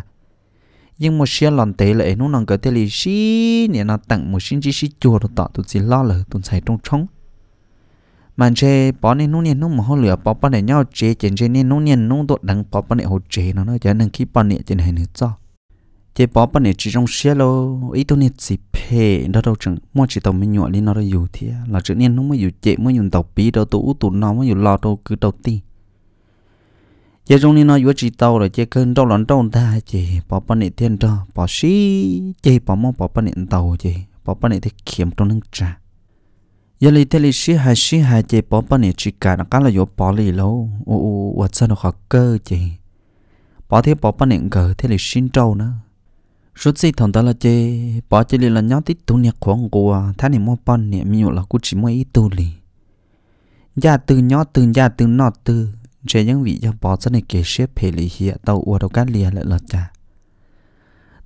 nhưng một xe lòn tế lại nó nằm cái thế lì xí nè nó tặng một xin chỉ xí chùa đó tọ tụi chỉ lo lỡ tụi chạy trong trống mà chế bỏ nên nung nhiên nung mà họ lửa bỏ bỏ để nhau chế chế chế nên nung nhiên nung tốt đằng bỏ bỏ để hỗ chế nó nữa, cho nên khi bỏ nè trên này nữa cho chế bỏ bỏ nè chỉ trong xe lô ít tôi nè chỉ phê đó đâu chừng, mua chỉ tàu mình nhọ lên nó đâu dù thế là chữ nên nung mới dù chế mới dùng tàu bí đâu tụ tụ nó mới dù lo đâu cứ đầu ti chế trong nên nó vừa chỉ tàu rồi chế cơn đâu lón đâu ta chế bỏ bỏ nè thiên đó bỏ xí chế bỏ mong bỏ bỏ nè tàu chế bỏ bỏ nè thì kiếm trong nâng trà yêu lấy thế lấy xí hà xí hà chị bỏ bao nhiêu chỉ cả nó cá là vô bỏ lì lâu u u, ô sao nó khó cơ chị bỏ thế bỏ bao nhiêu cờ thế lấy xin trâu nữa rút gì thằng ta là chị bỏ chị lì là nhóc tít tu nhạc khoảng của tháng này mua bao nhiêu mi nhụ là cũng chỉ mua ít tu lì gia từ nhỏ từ gia từ nọ từ trẻ những vị cho bỏ ra này kể xếp hệ lì hiện tàu ua đầu cá lìa lại lọt chả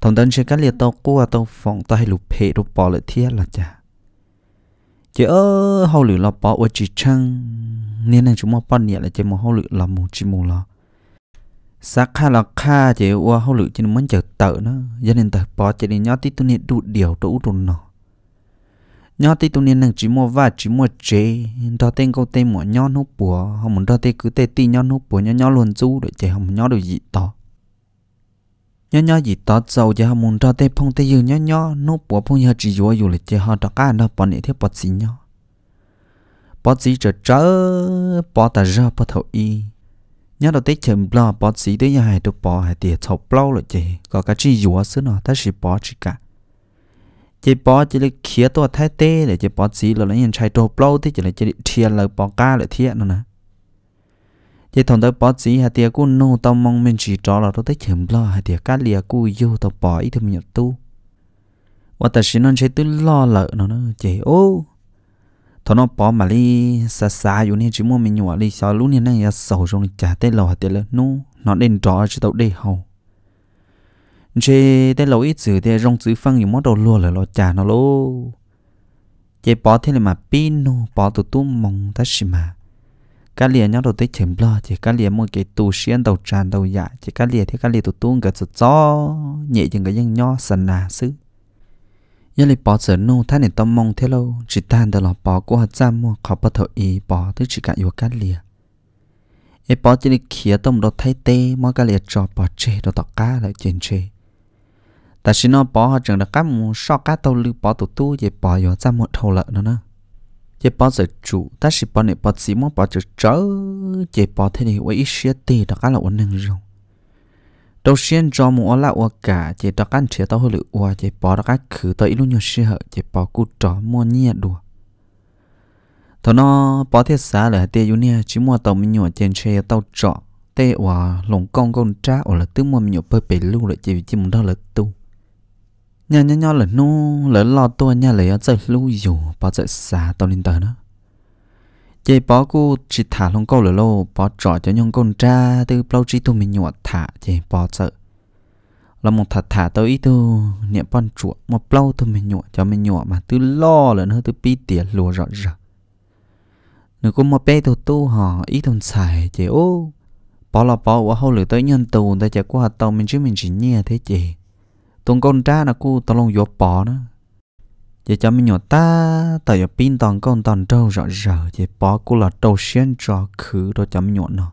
thằng tân sẽ cá lìa tàu cua tàu phong tàu hay lụp hệ đồ bỏ lại thiết lọt chả chị ơ hậu lử là bỏ ở chị chăng nên là chúng mà bắt nhẹ là chỉ mà hậu lử là một chỉ mù là sắc ha là kha chị ơ hậu lử chỉ muốn chờ tự nữa. gia nên tự bỏ chỉ đi nhớ tí tôi nên đủ điều đủ đủ nọ. nhớ tí tôi nên nàng chỉ mua và chỉ mua chế đó tên câu tên mua nhớ nốt bùa không muốn đó tên cứ tên tí nhớ nốt bùa nhớ nhớ luôn chú để chị không nhớ được gì to nhớ nhớ gì tao giàu giờ muốn cho tê phong tê yêu nhớ nhớ nó bỏ phong giờ chỉ vô rồi chỉ họ cho cả nó bỏ này thế bỏ gì nhớ bỏ gì cho chớ bỏ ta ra bỏ thầu y nhớ đầu tết chậm lo bỏ gì tới nhà hai tụ bỏ hai tiền thầu lâu rồi chị có cái chỉ vô xứ nó ta chỉ bỏ chỉ cả chỉ bỏ chỉ là khía tôi thái tê để chỉ bỏ gì là lấy nhân trai đồ lâu thì chỉ là chỉ thiệt là bỏ ca là thiệt nữa nè chỉ thằng tới bỏ gì hạt tiệt cô nô tao mong mình chỉ trò là tôi tới chìm lo hạt tiệt cá lìa cô vô tao bỏ ít thêm nhật tu và ta xin nó chế tư lo lợ nó nó chế ô thằng nó bỏ mà đi xa xa chỉ muốn mình nhỏ đi sao lúc này nó sầu rồi chả tới lầu hạt tiệt là nó đến trò chỉ tao đi hầu chế tới lầu ít giờ thì rong chữ phăng những món đồ lùa là lo chả nó lô chế bỏ thế là mà pin nô bỏ tụt tu mong ta xí mà cá lìa nhau đầu tới chém lo chỉ cá lìa một cái tù xiên đầu tràn đầu dạ chỉ cá lìa thì cá lìa tụ tuôn cả sự gió nhẹ chừng cái dân nho sần nà xứ giờ lại bỏ giờ nô thay nên tâm mong thế lâu chỉ tan được là bỏ của hạt giam mua khó bắt thầu ý bỏ tới chỉ cả yêu cá lìa. ấy bỏ chỉ đi khía tâm đó thay tê mà cá lìa cho bỏ chê đó tọt cá lại chèn chê ta xin nó bỏ họ chẳng được cá mù so cá tàu lư bỏ tụ tu vậy bỏ vô ra một thầu lợn nữa nữa chế bao giờ chủ ta chỉ bao này bao gì mà bao giờ chớ chế bao thế này với ít xe tê đó cả là ổn năng rồi đầu tiên cho mua là ua cả chế đó ăn chế tao hơi lựa ua chế bao đó cả khử tới luôn nhiều xe hết, chế bao cú trò mua nhiều đồ. thằng nó bao thế xa là tê u nè chỉ mua tàu mình nhỏ trên xe tàu trọ tê ua lồng con con trá ua là tứ mua mình nhỏ bơi bể lưu là chỉ vì chỉ muốn đó là tu nhà nhà nhỏ là nu lỡ lo tua nhà lấy ở chợ lưu dù bỏ chợ xa tao lên tờ nữa chị bỏ cô chỉ thả lông câu lỡ lô bỏ trỏ cho nhung con tra từ bao chỉ tôi mình nhọt thả chị bỏ chợ là một thả thả tôi ít tu niệm bọn chuột một bao tôi mình nhọt cho mình nhọt mà từ lo là nó từ pi tiền lùa rõ ràng nếu có một bé tụi tu họ ít thằng xài chị ô bỏ là bỏ qua hậu lửa tới nhân tù ta chạy qua tàu mình chứ mình chỉ nghe thế chị tông con trai nó cu tao lông dột bỏ nó chỉ cho mình nhỏ ta tại giờ pin toàn con toàn trâu rõ rỡ chỉ bỏ cu là trâu xuyên trò khứ rồi cho mình nhỏ nó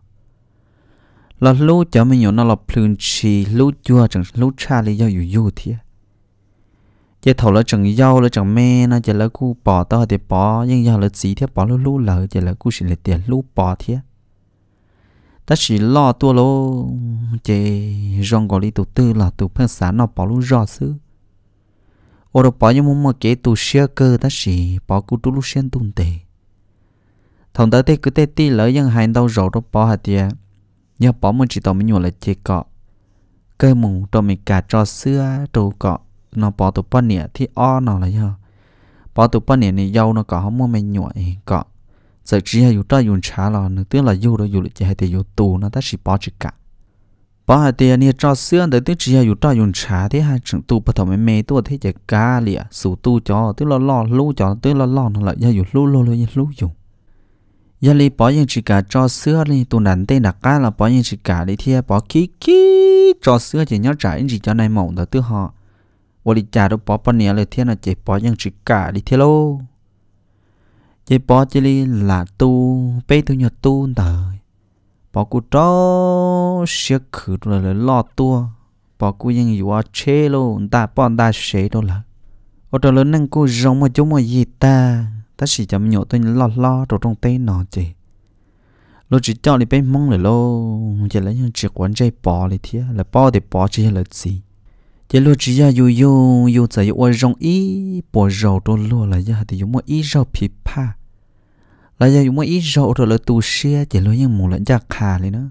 là lú cho mình nhỏ nó là phun chi lú chua chẳng lú cha li do dù dù thiệt chỉ thầu là chẳng dâu là chẳng mê nó chỉ là cu bỏ tao thì bỏ nhưng giờ là gì thiệt bỏ lú lú lợ chỉ là cu chỉ là tiền lú bỏ thiệt ta chỉ lo tua lô chê rong gọi đi tụ tư là tụ phân xã nó bỏ luôn rõ xứ ô đồ bỏ nhưng mà kể tụ xưa cơ ta chỉ bỏ cú tụ lú xuyên tụng tề thằng ta tê cứ tê tì lỡ dân hành đâu rồi đó bỏ hạt tìa nhờ bỏ mình chỉ tao mình nhổ là chê cọ cơ mù cho mình cả cho xưa đồ cọ nó bỏ tụ bỏ nịa thì o nó là nhờ bỏ tụ bỏ nịa này dâu nó có không mua mình nhổ cọ giờ chỉ hay ta dùng trả là nó tiếng là yêu đó yêu là chỉ hay để yêu tù nó ta chỉ bỏ chỉ cả bỏ hai tiền này cho xưa để tiếng chỉ hay ta dùng trả thế hay chẳng tu bắt đầu mẹ mẹ tu thế chỉ cá liền, sủ tu cho tiếng là lo lu cho tiếng là lo nó lại yêu dùng lu lu lu yêu lu dùng giờ li bỏ những chỉ cả cho xưa thì tu nản tên đặt cá là bỏ những chỉ cả đi thì bỏ kí kí cho xưa chỉ nhớ trả những gì cho này mỏng đó tự họ 我哩家都包半年了，天呐，这包养只家里天喽。chế bỏ chế li là tu bé tu nhật tu đời bỏ cụ tró sẽ khử rồi là lo tua bỏ cụ ยังอยู่ ở chế luôn ta bỏ ta sẽ đâu là ở đó lớn năng cụ rong mà chúng mà gì ta ta chỉ chậm nhổ tôi lo lo đồ trong tay nó chị lo chỉ cho đi bé mong là lo chỉ lấy những chuyện quán chơi bỏ đi thế là bỏ thì bỏ chỉ là gì chỉ lúc chỉ yêu yêu yêu yêu chỉ yêu rong ý bỏ rau đó lúa là giờ thì yêu mua ý rau phi pa là giờ yêu mua ý rau đó là tu xe chỉ lúc nhưng mù là giờ khà lên nữa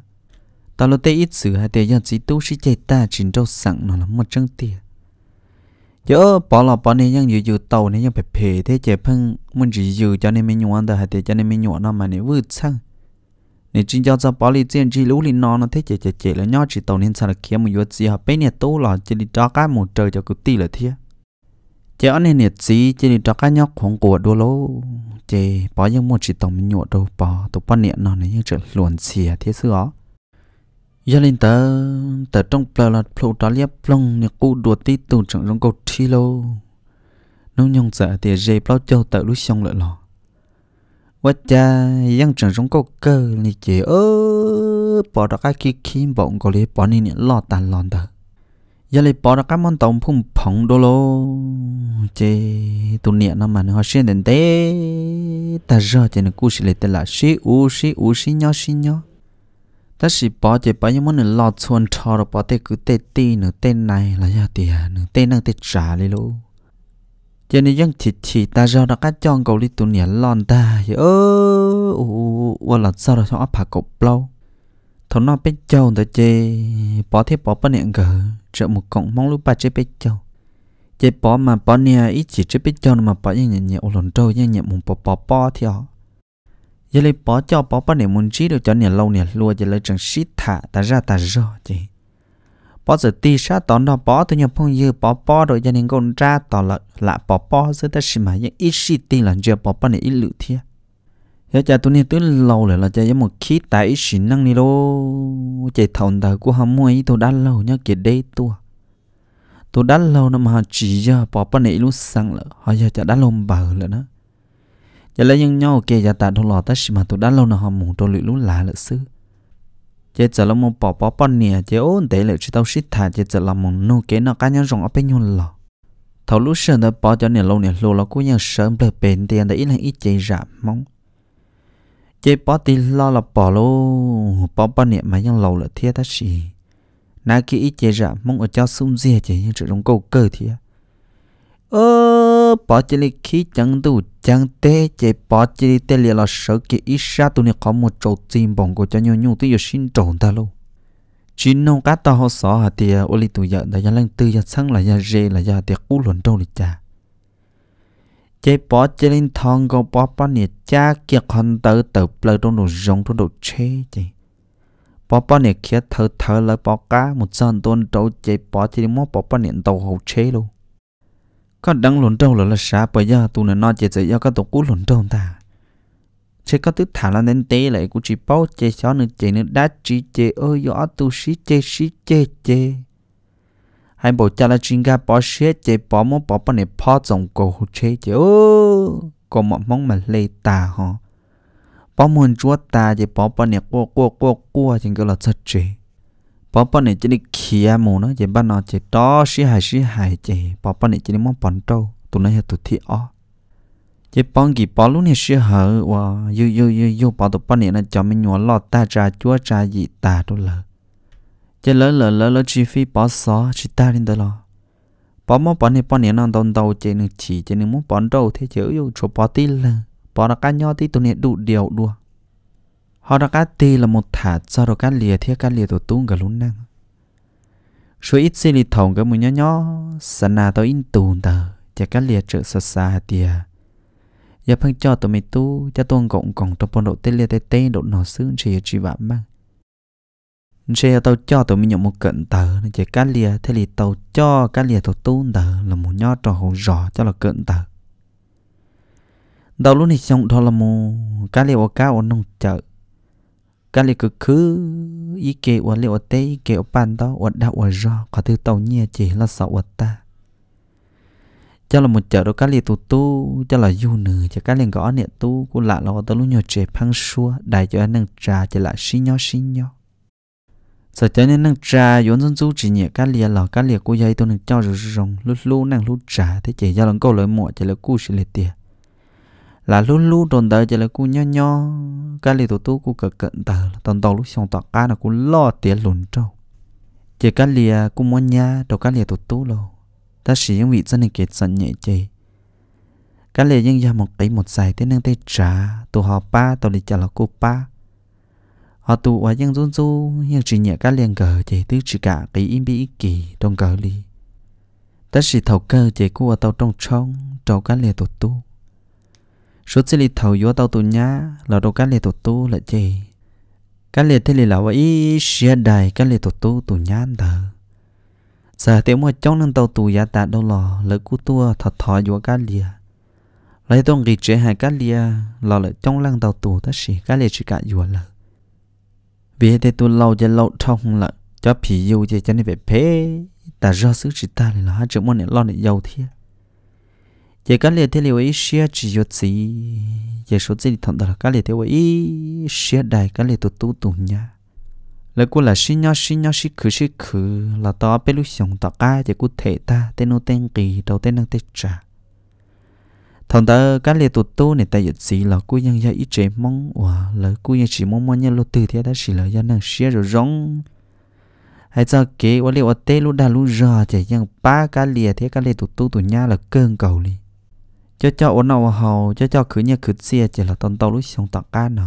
ta lúc tê ít sửa hay tê giờ chỉ tu sĩ chạy ta chỉ đâu sẵn nó là một chân tiền giờ bỏ là bỏ này nhưng yêu yêu tàu này nhưng phải phê thế chỉ phăng mình chỉ yêu cho nên mình nhọn đó hay tê cho nên mình nhọn nó mà này vui sang nên chính cho cho bảo lý tiền chỉ lũ linh nó nó thế chè chè chè là nhau chỉ tàu nên sao là kiếm một yuột gì họ bên nhà tu là chỉ đi cho cái một trời cho cứ tì là thiệt chỉ anh nên nhà chỉ chỉ đi cho cái nhóc không của đua lỗ chỉ bỏ những một chỉ tàu mình nhụa đâu bỏ tụ bao niệm nó này như trở luồn xìa thế xưa ó giờ linh tờ tờ trong bờ là phụ trò liếp plong nhà cụ đùa tí tù chẳng trong cầu thi lô nông nhung sợ thì dây bao châu tờ lúc xong lại lò ว่าจะยังจังจงก็เกินเจเออปอดก็คิดคิดบอกก็เลยปอนี่เนี่ยลอดตันลอนเดอย่าเลยปอดก็มันต้องพุ่มผงโดโลเจตุเนี่ยน้ำมันเขาเชื่อเด่นเต้แต่รอเจนกูสิเลยแต่ละชิอูชิอูชิยอชิยอแต่สิปอเจปอยังมันหลอดชวนทอรปอเตกูเตตีหนูเต้นในระยะเตียหนูเต้นนั่งเตจ่าเลยลู cho nên dân thịt chỉ ta do đã cắt chọn cầu đi tu nhảy lon ta ơ ủa là sao rồi xong áp hạ cục lâu thằng nó biết châu ta chê bỏ thiết bỏ bao niệm gờ trợ một cọng mong lúc ba chơi biết châu chơi bỏ mà bỏ nia ít chỉ chơi biết châu mà bỏ nhẹ nhẹ nhẹ lần trâu nhẹ nhẹ muốn bỏ bỏ bỏ thì họ giờ lấy bỏ cho bỏ bao niệm muốn trí được cho nhẹ lâu nhẹ luôn, giờ lấy chẳng xít thả ta ra ta rồi chị bỏ giờ ti sa tỏ nó bỏ tôi nhầm phong như bỏ bỏ rồi gia đình con ra tỏ là là bỏ bỏ giờ ta xí mà những ít xí tin là chưa bỏ bỏ này ít lựu thiệt giờ cha tôi nên tới lâu rồi là cha giống một khí tại ít xí năng đi đâu chạy thòng ta của hàm mua ít tôi đã lâu nhá kể đây tôi tôi đã lâu năm họ chỉ giờ bỏ bỏ này lúc sang là họ giờ cha đã lâu bờ rồi đó giờ lấy nhau kia giờ ta thua lò ta xí mà tôi đã lâu nào họ muốn tôi lựu lũ lạ lỡ xứ chế trở làm một bỏ bỏ bọn nè chế ôn để lại chỉ tao xít thà chế trở làm một nô kế nó cá nhân rộng ở bên nhau lò thầu lúc sơn đã bỏ cho nè lâu nè lâu là cũng nhau sớm được bền tiền để ít là ít chế giảm mong chế bỏ thì lo là bỏ lô bỏ bọn nè mà nhau lâu là thiệt thật xì nãy kia ít chế giảm mong ở cho sung dìa chế như chuyện trong câu cơ thiệt ơ lơ bỏ chỉ li khí chẳng đủ chẳng tê chỉ bỏ chỉ li tê li là sợ cái ít sa tụi này có một chỗ chim bồng của cho nhau nhau tụi giờ xin trộn ta luôn chỉ nông cá ta họ sợ hả thì ô li tụi giờ đã giờ lên tư giờ sáng là giờ rê là giờ thì cú luận đâu lịch cha chế bỏ chế lên thong go bỏ bỏ nè cha kia con tớ tớ bờ trong đồ rong trong đồ chê chế bỏ bỏ nè kia thở thở là bỏ cá một dân tôn trâu chế bỏ chế đi mua bỏ bỏ nè tàu hậu chê luôn có đăng lộn trâu là là xa bởi giờ tụi nó nói chế chế do các tổ cú lộn trâu ta chế có tức thả là nên tế lại của chị bao chế chó nữa chế nữa đá chị chế ơi gió tu sĩ chế sĩ chế chế hai bộ cha là chuyên gia bỏ xe chế bỏ món bỏ bỏ này bỏ dòng cổ chế chế ô có mọi món mà lê ta họ bỏ muốn chúa ta chế bỏ bỏ này qua qua qua qua chính cái là thật chế bỏ bỏ này chỉ đi khía mù nó chỉ ban nó chỉ đó xí hài xí hài chỉ bỏ bỏ này chỉ đi mong bận trâu tụi nó tụi thi ó chỉ bận gì bỏ luôn này xí hở và yêu yêu yêu yêu bỏ tụi bỏ này nó cho mình nhỏ lọt ta trà chúa trà gì ta đó lờ chỉ lỡ lỡ lỡ lỡ chi phí bỏ xó chỉ ta lên đó lọ bỏ mong bỏ này bỏ này nó đông đầu chỉ nó chỉ chỉ nó mong bận trâu thế chứ yêu chỗ bỏ tí lờ bỏ nó cá nhau tí tụi này đủ điều đùa họ đã cá tê là một thả cho đồ cá lìa thiết cá lìa tổ tung cả lún năng số ít xì lì thòng cái mùi nhỏ nhỏ sẵn nào tao in tùn tờ cho cá lìa trợ xa xa tìa giờ phân cho tụi mày tu cho tuôn cộng cộng trong bọn độ tê lìa tê tê độ nọ xương chỉ chỉ vạm mang xe tao cho tụi mình nhận một cận tờ nên cá lìa thế thì tao cho cá lìa tao tuôn tờ là một nho trò hồ rõ cho là cận tờ đầu lúc này xong thôi là một cá lìa ở cá ở nông chợ cả lì cực cứ ý kệ của lì ở tây, ý kệ của bàn đó của đạo của rõ có thứ tàu nhẹ chỉ là sợ ở ta cho là một chợ đó cá lì tụ tu cho là du nữ cho cá liền gõ niệm tu của lạ là tới lúc nhỏ trẻ phăng xua đại cho anh đang trà cho lại xin nhó xin nhó sợ cho nên đang trà vốn dân chú chỉ nhẹ cá lìa là cá lìa của dây tôi nâng cho rồi rồng lúc lúc nâng lúc trà thế chỉ cho lần câu lời mọ chỉ là cu chỉ là tiệt là lú lú tồn tại cho là cô nhỏ nhỏ cái li tụ tú cô cực cận tờ tồn tàu lúc xong tọt cá là cô lo tiền lùn trâu chỉ cái li cô muốn nhá, đâu cái li tụ tú lo ta chỉ những vị dân này kiệt sẵn nhẹ chị cái li nhưng giờ một cái một xài thế nên tay trả tụ họ ba tàu li trả là cô ba họ tụ ở dân run ru nhưng chỉ nhẹ cái liền cờ chị tứ chỉ cả cái im bị kỳ trong cờ li ta chỉ thầu cơ chị cô ở tàu trong trong trâu cái li tụ tú số chỉ lì thầu vô tao tụ nhá là đồ cái lì tụ tu là chê cái lì thế lì là vậy xia đài cái lì tụ tu tu nhá thờ giờ thì mua trong nên tàu tu giá tạ đâu lò lấy cú tua thật thò vô cái lìa lấy tông ghi chế hai cái lìa lò lỡ trong lăng tàu tu ta xỉ cái lìa chỉ cả vô lỡ vì thế tu lâu giờ lâu trong lỡ cho phì yêu chơi cho nên về phê ta do sức chỉ ta là hai chỗ mua này lo này giàu thiệt giờ cái liệt thế liệt ấy share chỉ cho chị giờ số gì thằng đó cái liệt thế ấy share đại cái liệt tụ tụ tụ nha là cô là xin nhau xin nhau xin khử xin khử là tao bé lúc sống tao cái giờ cô thể ta tên nó tên kỳ đâu tên nó tên trả thằng đó cái liệt tụ tụ này ta giờ gì là cô nhân gia ít chế mong và là cô nhân chỉ mong mong nhân lúc từ thế đó chỉ là do nàng share rồi rong hay cho kế và liệu ở tê lúc đã lúc giờ chỉ nhân ba cái liệt thế cái liệt tụ tụ tụ nha là cơn cầu liền cho cho ổn nào hầu cho cho cứ nhà cứ xe chỉ là tân tàu lúc xong tạc cá nọ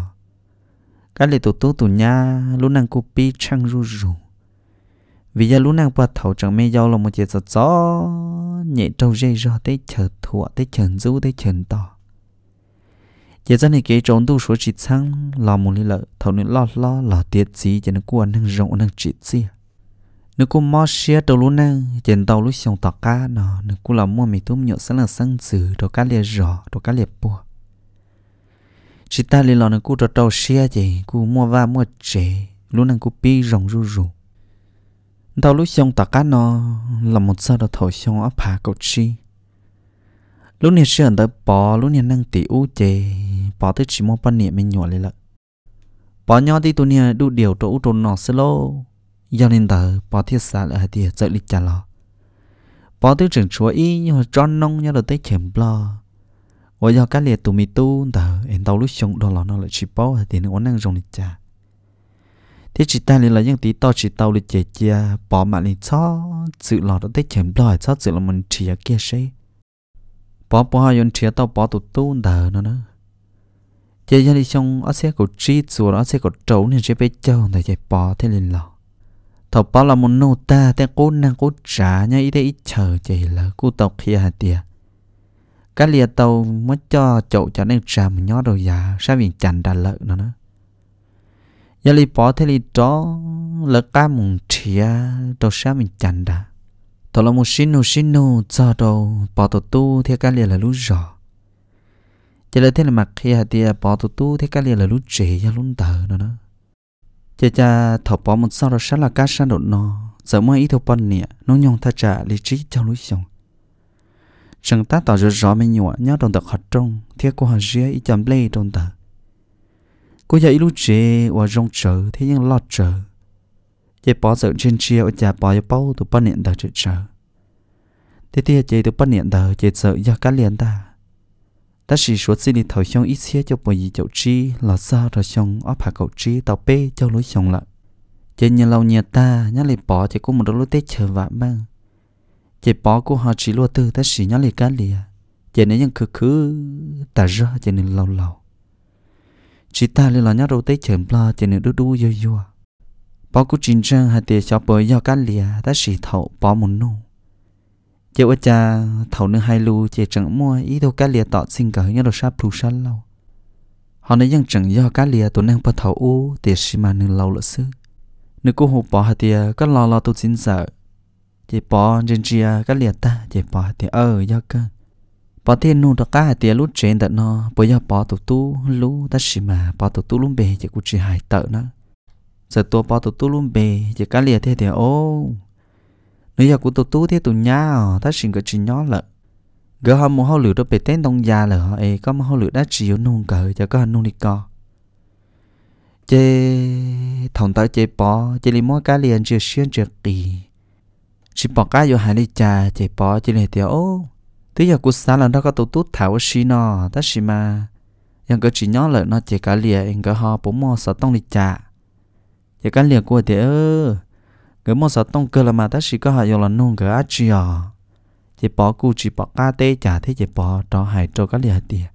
cái lệ tụ tụ tụ nha lúc nàng cô pi chăng ru ru vì giờ lúc nàng bắt thầu chẳng mê dâu là một chiếc sọt gió nhẹ trâu dây ra tới chờ thua tới chờ du tới chờ to giờ dân này cái trốn tu số chỉ sang là một lý lợi thầu nữa lo lo lo tiệt gì cho nó quan năng rộng năng chỉ xe nếu cô mò xe đầu luôn nè trên tàu lúc xong tọt cá nó nếu cô làm mua mì tôm nhựa sẽ là sang xử đồ cá liệt rõ đồ cá liệt bùa chỉ ta liền lo nếu cô cho tàu xe thì cô mua va mua trẻ luôn nè cô pi rồng ru rù. tàu lúc xong tọt cá nó là một sao đồ thổi xong ấp hà cầu chi lúc này xe ở tới bỏ lúc này năng tỷ u chè bỏ tới chỉ mua bánh niệm mình nhỏ lên lợ bò nhau thì tôi nè đủ điều chỗ u trốn nó sẽ lô do nên tờ bỏ thiết xa lại thì dậy lịch trả lo, bỏ tư trưởng chúa y nhưng mà tròn nông nhớ được tới chém lo và do các liệt tụi mi tu tờ em tàu lúc sống đó là nó lại chỉ bỏ thì nó năng dùng lịch trả thế chỉ ta liền là những tí to chỉ tàu lịch chế chia bỏ mà liền cho sự lò đó tới chém lo cho sự là mình chỉ ở kia xây bỏ bỏ hai yon chia tàu bỏ tụt tu tờ nó nữa chế cho đi xong ở xe cổ trí xuống ở xe cổ trấu nên chế bé châu thầy chạy bỏ thế liền lò thọ bảo là một nô ta thế cô nàng cô trả nhá ý đây ít chờ chỉ là cô tộc kia hạt tiệt cái lìa tàu mới cho chậu cho nên trả một nhó rồi già sao viện chặn đà lợn nó nữa giờ lì bỏ thế lì chó lợn cá mùng chia đâu sao mình chặn đà thọ là một xin nô xin nô cho đâu bỏ tổ tu theo cái lìa là lú rõ chỉ là thế là mặt kia hạt tiệt bỏ tổ tu theo cái lìa là lú trễ cho lún tờ nó nữa cha cha thọc bỏ một sau đó sẽ là cá sát đột nó giờ mới ý theo bận nè nó nhong ta trả lý trí cho lối sống, chẳng ta tỏ rõ rõ mình nhọ nhớ đồng tập hạt trong thiết của hạt rìa ít chấm lê trong ta cô giờ ít lúc chế và rong trở thế nhưng lọt trở chế bỏ sợ trên chia và nhà bỏ cho bao tụ bận nè ta trở trở thế thì chế tụ bận nè ta chế sợ do cá liền ta ta chỉ số xin đi thầu xong ít xe cho bởi gì chậu chi là xa rồi xong ở phà cậu chi tàu bê cho lối xong lại chỉ nhà lâu nhà ta nhá lì bỏ chỉ có một đôi lối tết chờ vạ mang chỉ bỏ của họ chỉ lúa tư ta chỉ nhá lì cá lì à chỉ nên những cứ cứ ta ra chỉ nên lâu lâu chỉ ta lì là nhá đôi tết chờ bla chỉ nên đu đu yo yo bỏ của chính trang hai tiền cho bởi do cá lì à ta chỉ thầu bỏ một nụ chế ua cha thầu nữa hai lu chế chẳng mua ý đồ cá lìa tọt xin cả hướng đồ sáp thu săn lâu họ nói rằng chẳng do cá lìa tụi nàng bắt thầu u tiệt xì mà nương lâu lỡ sư nữ cô hồ bỏ hạt tiệt có lo lo tụi xin sợ chế bỏ trên chia cá lìa ta chế bỏ hạt tiệt ở do cơ bỏ tiền nô đó cá hạt tiệt lúc trên tận nó bây giờ bỏ tụi tu lú ta xì mà bỏ tụi tu luôn bề chế cũng chỉ hại tợ nó giờ tôi bỏ tụi tu luôn bề chế cá lìa thế thì ô nếu giờ của tụt tú thế tụi nhá ta xin cái chuyện nhỏ lợ gỡ họ muốn hao lửa đó bị tên đông già lợ ấy có một hao lửa đã chịu nung cờ cho có nung đi co chế thằng ta chế bỏ chế li mỗi cá liền chưa xuyên chưa kỳ chỉ bỏ cá vô hành ly trà chế bỏ chế này thì ô thế giờ của sáng lần đó có tụt tú thảo xí nó ta xí mà nhưng cái chuyện nhỏ lợ nó chế cá liền anh gỡ họ bố mò sợ tông đi trà chế cá liền của thì ơ người mua sợ tông cơ là mà ta chỉ có họ dùng là nung cái ác chi à chỉ bỏ cụ chỉ bỏ cá tê trả thế chỉ bỏ trò hại trò cái liệt tiền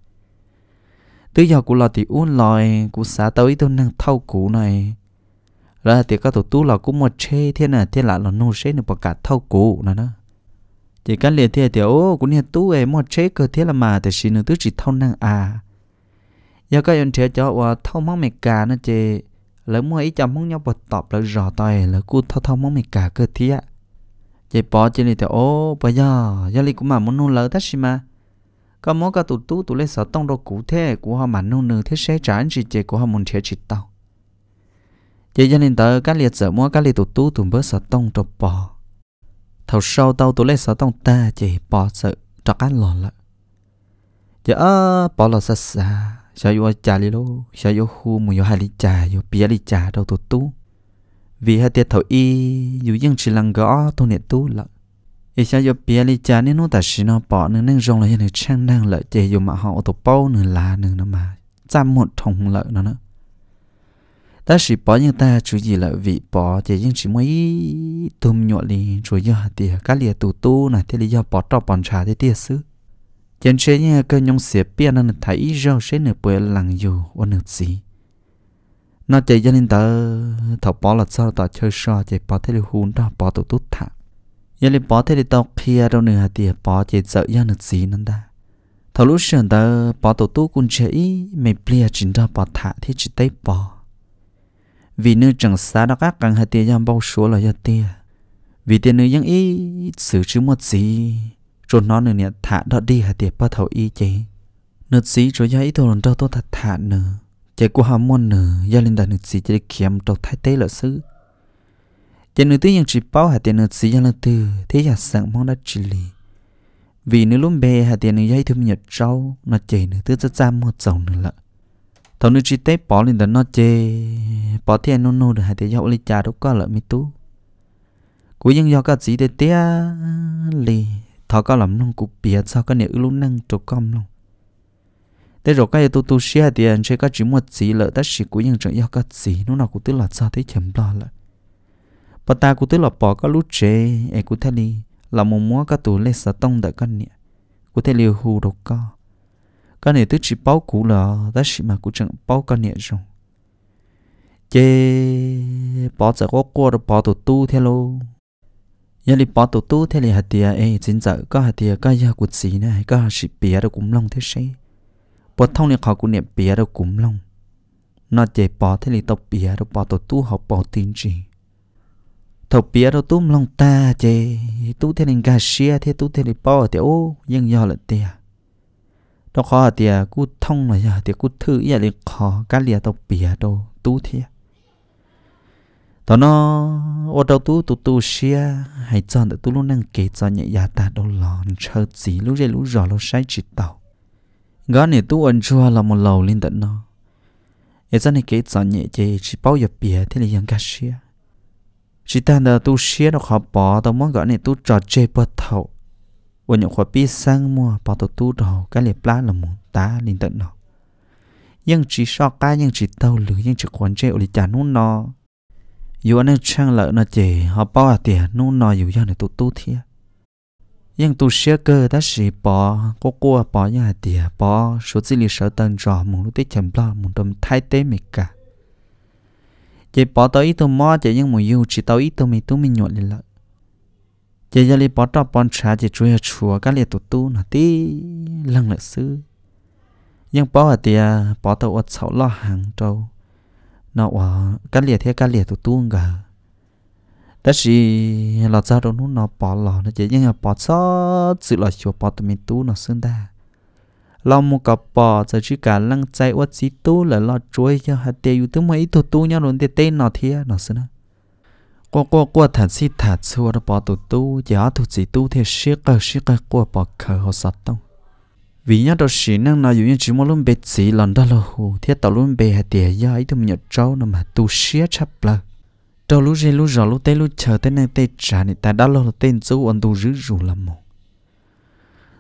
từ giờ cụ là thì uốn lòi cụ xả tới tôi năng thâu cụ này rồi thì các tổ tú là cũng một chê thế này thế lại là nô chê được bậc cả thâu cụ nữa đó chỉ cái liệt thế thì ô cũng hiện tú ấy một chế cơ thế là mà thì xin được tứ chỉ thâu năng à giờ các anh trẻ cho thâu mong mẹ cả nó chê lỡ mua ý chăm mong nhau bật tọp lỡ rò tay lỡ cu thao thao mong mình cả cơ thi ạ chị bỏ chị này thì ô bây giờ giờ li cũng mà muốn nôn lỡ tất mà có mỗi cả tụt tú tụ lên sợ tông đồ cụ thế của họ mà nôn nương thế sẽ trả anh chị chị của họ muốn trẻ chị tao chị gia đình tớ các liệt sợ mua các liệt tụt tú tụ bớt sợ tông đồ bỏ thầu sau tao tụ lên sợ tông ta chị bỏ sợ cho các lò lợ giờ dạ, bỏ lò sợ xa sao yo cha li lo sa yo hu mu yo ha li cha yo pia li cha đâu tu tu vì ha tiệt thầu y dù dân chỉ lăng gõ tu nè tu lợ ý sa yo pia li cha nên nó ta chỉ nó bỏ nên nên rong lại nên trang đang lợi chè yo mà họ tu bao nên là nên nó mà chăm một thùng lợi nó nữa ta chỉ bỏ những ta chú gì là vị bỏ chỉ những chỉ mới tùm nhọ li rồi giờ thì các liệt tù tu này thì lý do bỏ trọ bỏ trà thì tiếc xứ chân chế nhà cơ nhung xỉa pian nên thấy do chế nửa bữa lằng dù và nửa gì nó chạy gia đình tớ thọc bỏ là sao tao chơi so chạy bỏ thế được hùn đó bỏ tụ tút thả gia đình bỏ thế được tao kia đâu nửa thì bỏ chạy sợ gia nửa gì nên ta thầu lúc sườn tớ bỏ tụ tút cũng chạy mày bia chính đó bỏ thả thì chỉ tay bỏ vì nữ chẳng xa đó các càng hai tiền giam bao số là gia tiền vì tiền nữ ยัง ý xử chứ một gì cho nó nữa nè thả đó đi hả tiệp bắt đầu y chế nước sĩ rồi giờ ý thôi lần đầu tôi thật thả nữa chạy của họ muốn nữa do linh đàn nước chỉ chạy kiếm đầu thái tế lợi sư chạy nước tư nhân chỉ bao hả tiền nước sĩ giờ lần tư thế giả sẵn mong đã chỉ lý vì nước lúc bè hả tiền nước dây thương nhật trâu nó chạy nước tư rất ra một dòng nữa lợ thầu nước chỉ tế bỏ lên đàn nó chê bỏ tiền nô nô được hả tiền giàu lì trà đâu có lợi mi tú cuối dân do các sĩ tế tế lì thọ có làm nông cụ bia sao có nhiều lúc năng chỗ com luôn thế rồi cái tu tôi share tiền chơi cái chỉ một gì lợi tất sự của những chuyện yêu cái gì nó nào cũng tức là sao thấy chậm lo lại bà ta cũng tức là bỏ cái lúc chế ấy cũng thấy đi là một múa cái tủ lên sa tông đã cái nhẹ cũng thấy liều hù đồ co cái này tức chỉ bao cũ là tất sự mà cũng chẳng bao cái nhẹ rồi chế bỏ giờ có qua được bỏ tụ tu theo luôn ยันลิปอตุตู้เทลิฮัตเตียเอจินเจอก็ฮัตเตียก็ยากุศีนะก็สิเปียระกุมลงเทชัยปอท่องเนี่ยเขากูเนี่ยเปียระกุมลงนอเจปอเทลิตเปียระปอตุตู้เขาปอตินจีทอเปียระตุ้มลงตาเจตู้เทลิกาเชียเทตู้เทลิปอเตียโอ้ยังยอละเตียต้องขอเตียกูท่องเลยเตียกูถืออย่าเลยขอการเลียตเปียโตตู้เทีย tao nó ô đâu tú tú tú xia hay chọn được tú luôn năng kế cho nhẹ nhà ta đâu lò chờ gì lúc dây lúc rõ lúc sai chỉ tàu gã này tú ẩn chua là một lầu lên tận nó ấy cho này kế cho nhẹ chị chỉ bao giờ bia thì là yang cá xia chỉ ta là tú xia nó khó bỏ tao muốn gã này tú trò chơi bớt thầu ôn những khóa bi sang mua bỏ tao tú đầu cái liệp lá là một tá lên tận nó nhưng chỉ so cái nhưng chỉ tàu lưỡi nhưng chỉ quan chơi ở lịch trả nó อยู่อันนั้นช่าง lợi นะเจฮะป้อเตียนู่นนออยู่ยังในตู้ตู้เทียยังตู้เชียเกอร์ตั้งสีปอก็กลัวปอยาเตียปอสุดสิลิเสตันจอมุงลูกติฉันปลอมุงดมไทยเต้มิกะเจปอตัวอีตัวมอเจยังมุงอยู่จีตัวอีตัวมีตู้มีหนวดเลยละเจยังลีปอตัวปอนชาเจช่วยชัวก็เลียตู้ตู้นะตีลังเลซื้อยังปอเตียปอตัวอดเสาล้อหางโต nó à cái liệt thế cái liệt tụ tuông cả đó chỉ là ra đâu nó bỏ lò nó chỉ nhưng mà bỏ sót sự là chùa bỏ tụi mình tu nó xương ta lo một cặp bỏ giờ chỉ cả lăng chạy quá chỉ tu là lo chuối cho hạt tiêu yêu tướng mấy tụt tu nhau luôn để tên nó thế nó xưa nó qua qua qua thản si thản xua nó bỏ tụt tu giá tụt chỉ tu thì siết cơ siết cơ qua bỏ khờ họ sạch tông vì nhá đó xí năng nào dụ như chỉ muốn luôn bê chỉ lần đó là hồ thiết tàu luôn bê hạt tiền do ấy thằng nhặt trâu nằm mà tu xía chắp là trâu lú rê lú rò lú tê lú chờ tê này tê trả này ta đó lo là tên chú anh tu rứ rù làm mồ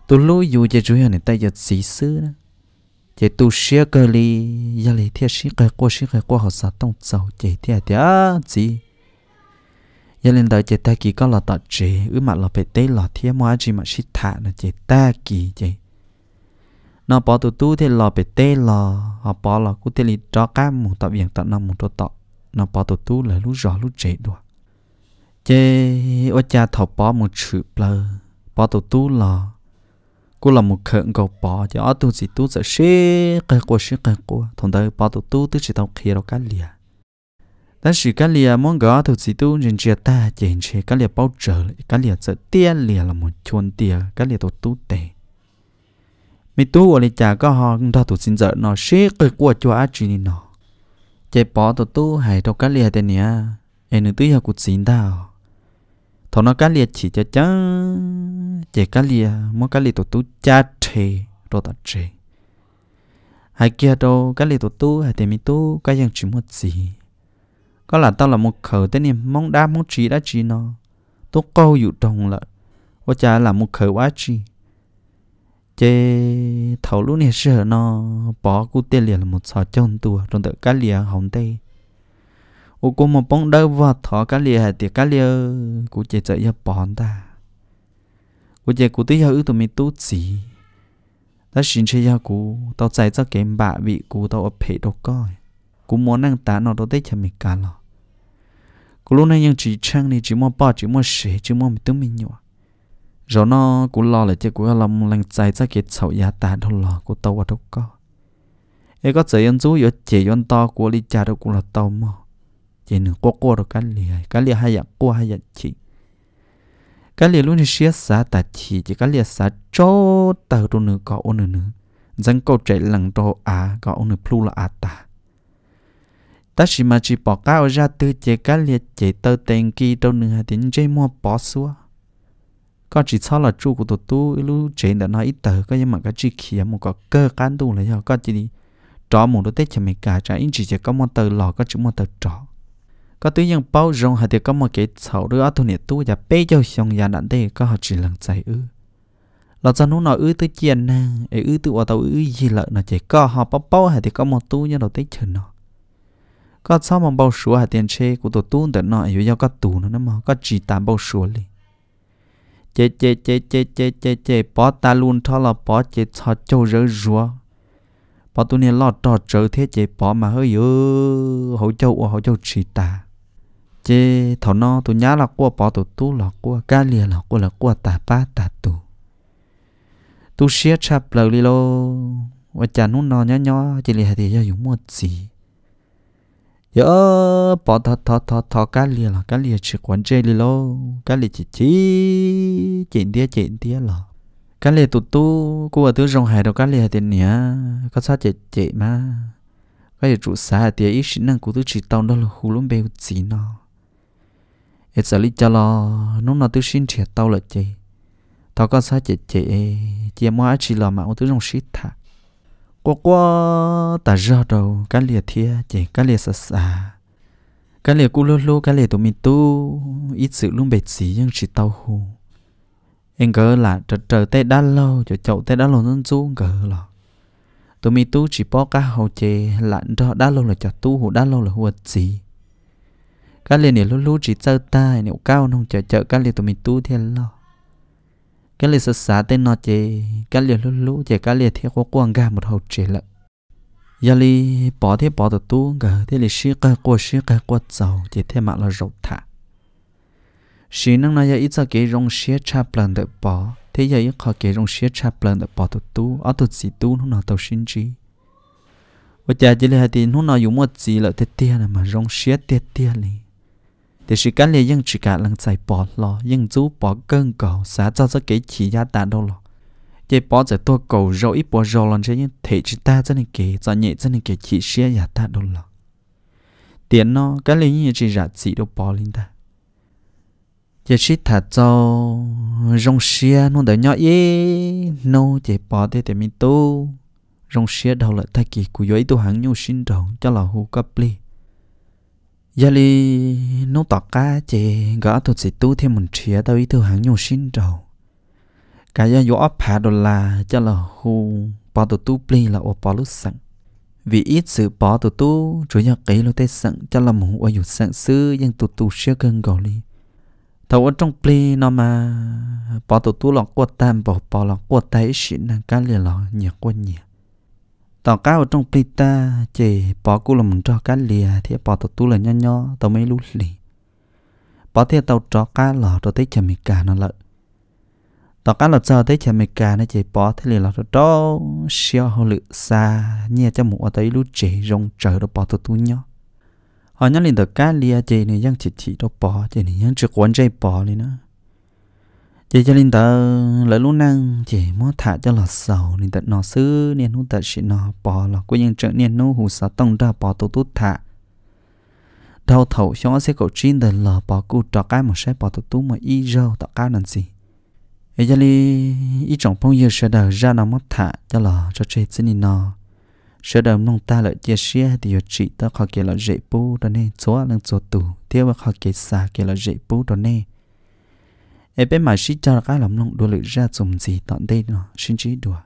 tu lú dù chơi chú này ta giật xí xứ đó chơi tu xía cơ li gia lý thiết xí cái qua xí cái qua họ sa tông sầu chơi thiết thiết gì gia lên đời chơi ta kỳ có là tọt chế ứ mà là phải tê là thiết mua gì mà xí thả là chơi ta kỳ chơi nó bỏ tụ tu thì lò bể tê lò họ bỏ lò cũng tê lì cho cá một tọt biển tọt năm một cho tọt nó bỏ tụ tu là lúc rõ lúc trễ đùa chê ô cha thọ bỏ một chữ plơ bỏ tụ tu lò cô là một khẩn cầu bỏ cho ở tu sĩ tu sẽ xế cái cô xế cái cô thằng đây bỏ tụ tu tức chỉ tao kia đâu cái lìa ta chỉ cá lìa mong gõ tu gì tu nhìn chia ta chỉ chia cá lìa bao trở cá lìa sợ tia lìa là một chuồn tia cá lìa tụ tu tệ mi tu ở đây chả có họ ra tụ xin giờ nó xế cái của cho á chỉ nó chế bỏ tụ tu hay đâu cá liệt tên nhỉ em nữ tu học cụt xin tao thọ nó cá liệt chỉ cho chớ chế cá liệt mỗi cá liệt tụ tu cha trề rồi ta trề hay kia đâu cá liệt tụ tu hay tên mi tu cái dạng chỉ một gì có là tao là một khờ thế niệm mong đa mong trí đã chỉ nó tôi câu dụ trong lợi ô cha là một khờ quá chi chế thầu lúc này sợ nó bỏ cú tê liền là một sọ chân tua trong tự cá lìa hồng tê u cô một bóng đỡ vào thọ cá lìa thì cá lìa cú chế sợ ya bọn ta cú chế cú tí ya ư tụi mình tốt gì ta xin chơi ya cú tao chạy cho kém bạ vị cú tao ở phê đâu coi cú muốn năng tá nó tao thấy cho mình cả lọ cú lúc này nhưng chỉ trang này chỉ muốn bỏ chỉ muốn sẻ chỉ muốn mình tụi mình nhọ rồi nó cũng lo là chứ của lòng lành chạy ra kết sầu giá ta đâu lo của tàu ở đâu có ấy có chỉ yên chú yếu chỉ yên to của đi cha đâu cũng là tàu mà chỉ nửa qua qua rồi cái lìa cái lìa hay giặc qua hay giặc chỉ cái lìa luôn thì xía xả ta chỉ chỉ cái lìa xả cho tàu đâu nửa có ôn nửa dân câu chạy lằng đồ à có ôn nửa plu là à ta ta chỉ mà chỉ bỏ cao ra từ chỉ cái lìa chỉ tàu tiền kia đâu nửa thì những chơi mua bỏ xuống có chỉ sau là chú của tụi tu lúc chế đã nói ít tờ có nhưng mà cái chỉ kia một có cơ cán tu là do có chỉ đi trọ một đôi tết cho mình cả trả in chỉ chỉ có một tờ lò có chỉ một tờ trọ có tuy nhiên bao rong hay thì có một cái sau đứa tu niệm tu và bê cho xong gia đạn đây có họ chỉ lần chạy ư là cho nó nói ư tới chiên nè ư tự vào tàu ư gì lợi là chỉ có họ bao bao hay thì có một tu như đầu tết chờ nó có sao mà bao số hay tiền xe của tổ tu để nói yếu do có tù nó mà có chỉ tạm bao số liền chế chế chế chế chế chế chế bỏ ta luôn thọ là bỏ chế thọ châu rỡ rúa bỏ tu nè lo trò trở thế chế bỏ mà hơi yếu hậu châu hậu châu chỉ ta chế thọ no tu nhá là qua bỏ tu tu là qua cá lìa là qua là qua ta ba ta tu tu xia chập lầu li lô và chả nút nó nhá nhó chỉ lìa thì giờ dùng một gì yo bỏ thọ thọ thọ thọ cá lìa là cá lìa chỉ quán chơi lì lô cá lìa chỉ chỉ chỉnh tía chỉnh tía là cá lìa tụt tu cô ở tứ rồng hải đâu cá lìa tiền nhỉ có sao chị chị mà cái gì trụ xa tía ít sinh năng của tứ chỉ tông đó là hú lúm bèo chỉ nó ít giờ lý cho lo nó nó tứ sinh thiệt tao là chị tao có sao chị chị chị mua chỉ là mà tứ rồng shit thà qua qua ta ra đầu cái lìa thia chỉ cái lìa sà sà cái lìa cu lô lô cái lìa tụi mình tu ít sự luôn bệt sĩ nhưng chỉ tao hù em gỡ là trở trở tay đã lâu cho chậu tay đã lâu nên chú gỡ là tụi mình tu chỉ bỏ cá hậu chê lặn đó đã lâu là cho tu hù đã lâu là hùa gì cái lìa nè lô lô chỉ tơ tay nè cao không chờ chờ cái lìa tụi mình tu thiên lo cái lịch sử sá tên nó chê cái lịch lũ lú chê cái lịch thiết của quang gà một hậu chế lợ giờ lì bỏ thế bỏ tụt tu gờ thế lì sĩ cái qua sĩ cái qua giàu chê thế mà là rộng thả xí năng này giờ ít ra cái rong xí chạp lần được bỏ thế giờ ít khó cái rong xí chạp lần được bỏ tụt tu ở tụt sĩ tu nó nào tàu sinh chi và chả chỉ là thì nó nào dùng một gì là thế tiền mà rong xí tiền tiền này thì sự cái này dân chỉ cả lần chạy bỏ lo, dân chú bỏ cơn cầu xả cho cho cái chỉ giá ta đâu lò chỉ bỏ giờ tôi cầu rồi ít bỏ rồi lần chứ nhưng chỉ ta cho nên kể cho nhẹ cho nên kể chỉ xe giá ta đâu lò tiền nó cái này như chỉ giá chỉ đâu bỏ lên ta chỉ chỉ thả cho rong xe nó đỡ nhỏ ý nó chỉ bỏ thế thì mình tu rong xe đâu lại thay kỳ của giấy tu hàng nhau sinh động cho là hú cấp ly giờ yali nó tỏ cá chè gõ thuật sĩ tu thêm một chia tao ý thư hàng nhiều xin trầu cả gia yo phá đồ là cho là hu bỏ tổ tu pli là ô bỏ lúc sẵn vì ít sự bỏ tổ tu chủ nhà kỹ lô tê sẵn cho là một ở dục sẵn sư nhưng tổ tu xưa gần gò li thầu ở trong pli nó mà bỏ tổ tu lọ quạt tam bỏ bỏ lọ quạt tay xin là cá liền là nhẹ quên nhiều tao cá ở trong plita chỉ bỏ cú là mình cho cá lìa thì bỏ tao tu là nho nho tao mới lú lì bỏ thì tao cho cá lò tao thấy chèm mì cà nó lợi tao cá lò giờ thấy chèm mì cà nó chỉ bỏ thế liền lò tao đó xio hồ lự xa nhẹ cho mụ tới lú chỉ rong chờ đó bỏ tao tu nho họ nhắc lên tao cá lìa chỉ này dân chỉ chỉ tao bỏ chỉ này dân chỉ quấn dây bỏ lên nữa chỉ cho linh tờ lợi lúc năng chỉ mua thả cho lọt sầu linh tờ nó xứ nên hút tờ chỉ nó bỏ là quên nhân trợ nên nó hù sa tông ra bỏ tổ tút thả đau thầu cho sẽ cầu chín tờ lờ bỏ cụ trọ cái một sẽ bỏ tổ tú mà y rau tọ cao nần gì ấy cho li y trọng phong yêu sẽ đời ra nó mất thả cho lờ cho chết xin nó sẽ đời nông ta lợi chia sẻ thì yêu trị ta khỏi kể là dễ bù đó nên chúa lần chúa tù tiếp và khó kia xa kể là dễ bu đó nên em bé mà sĩ cho cá lòng lòng đồ lự ra dùng gì tọn đây nó xin chí đùa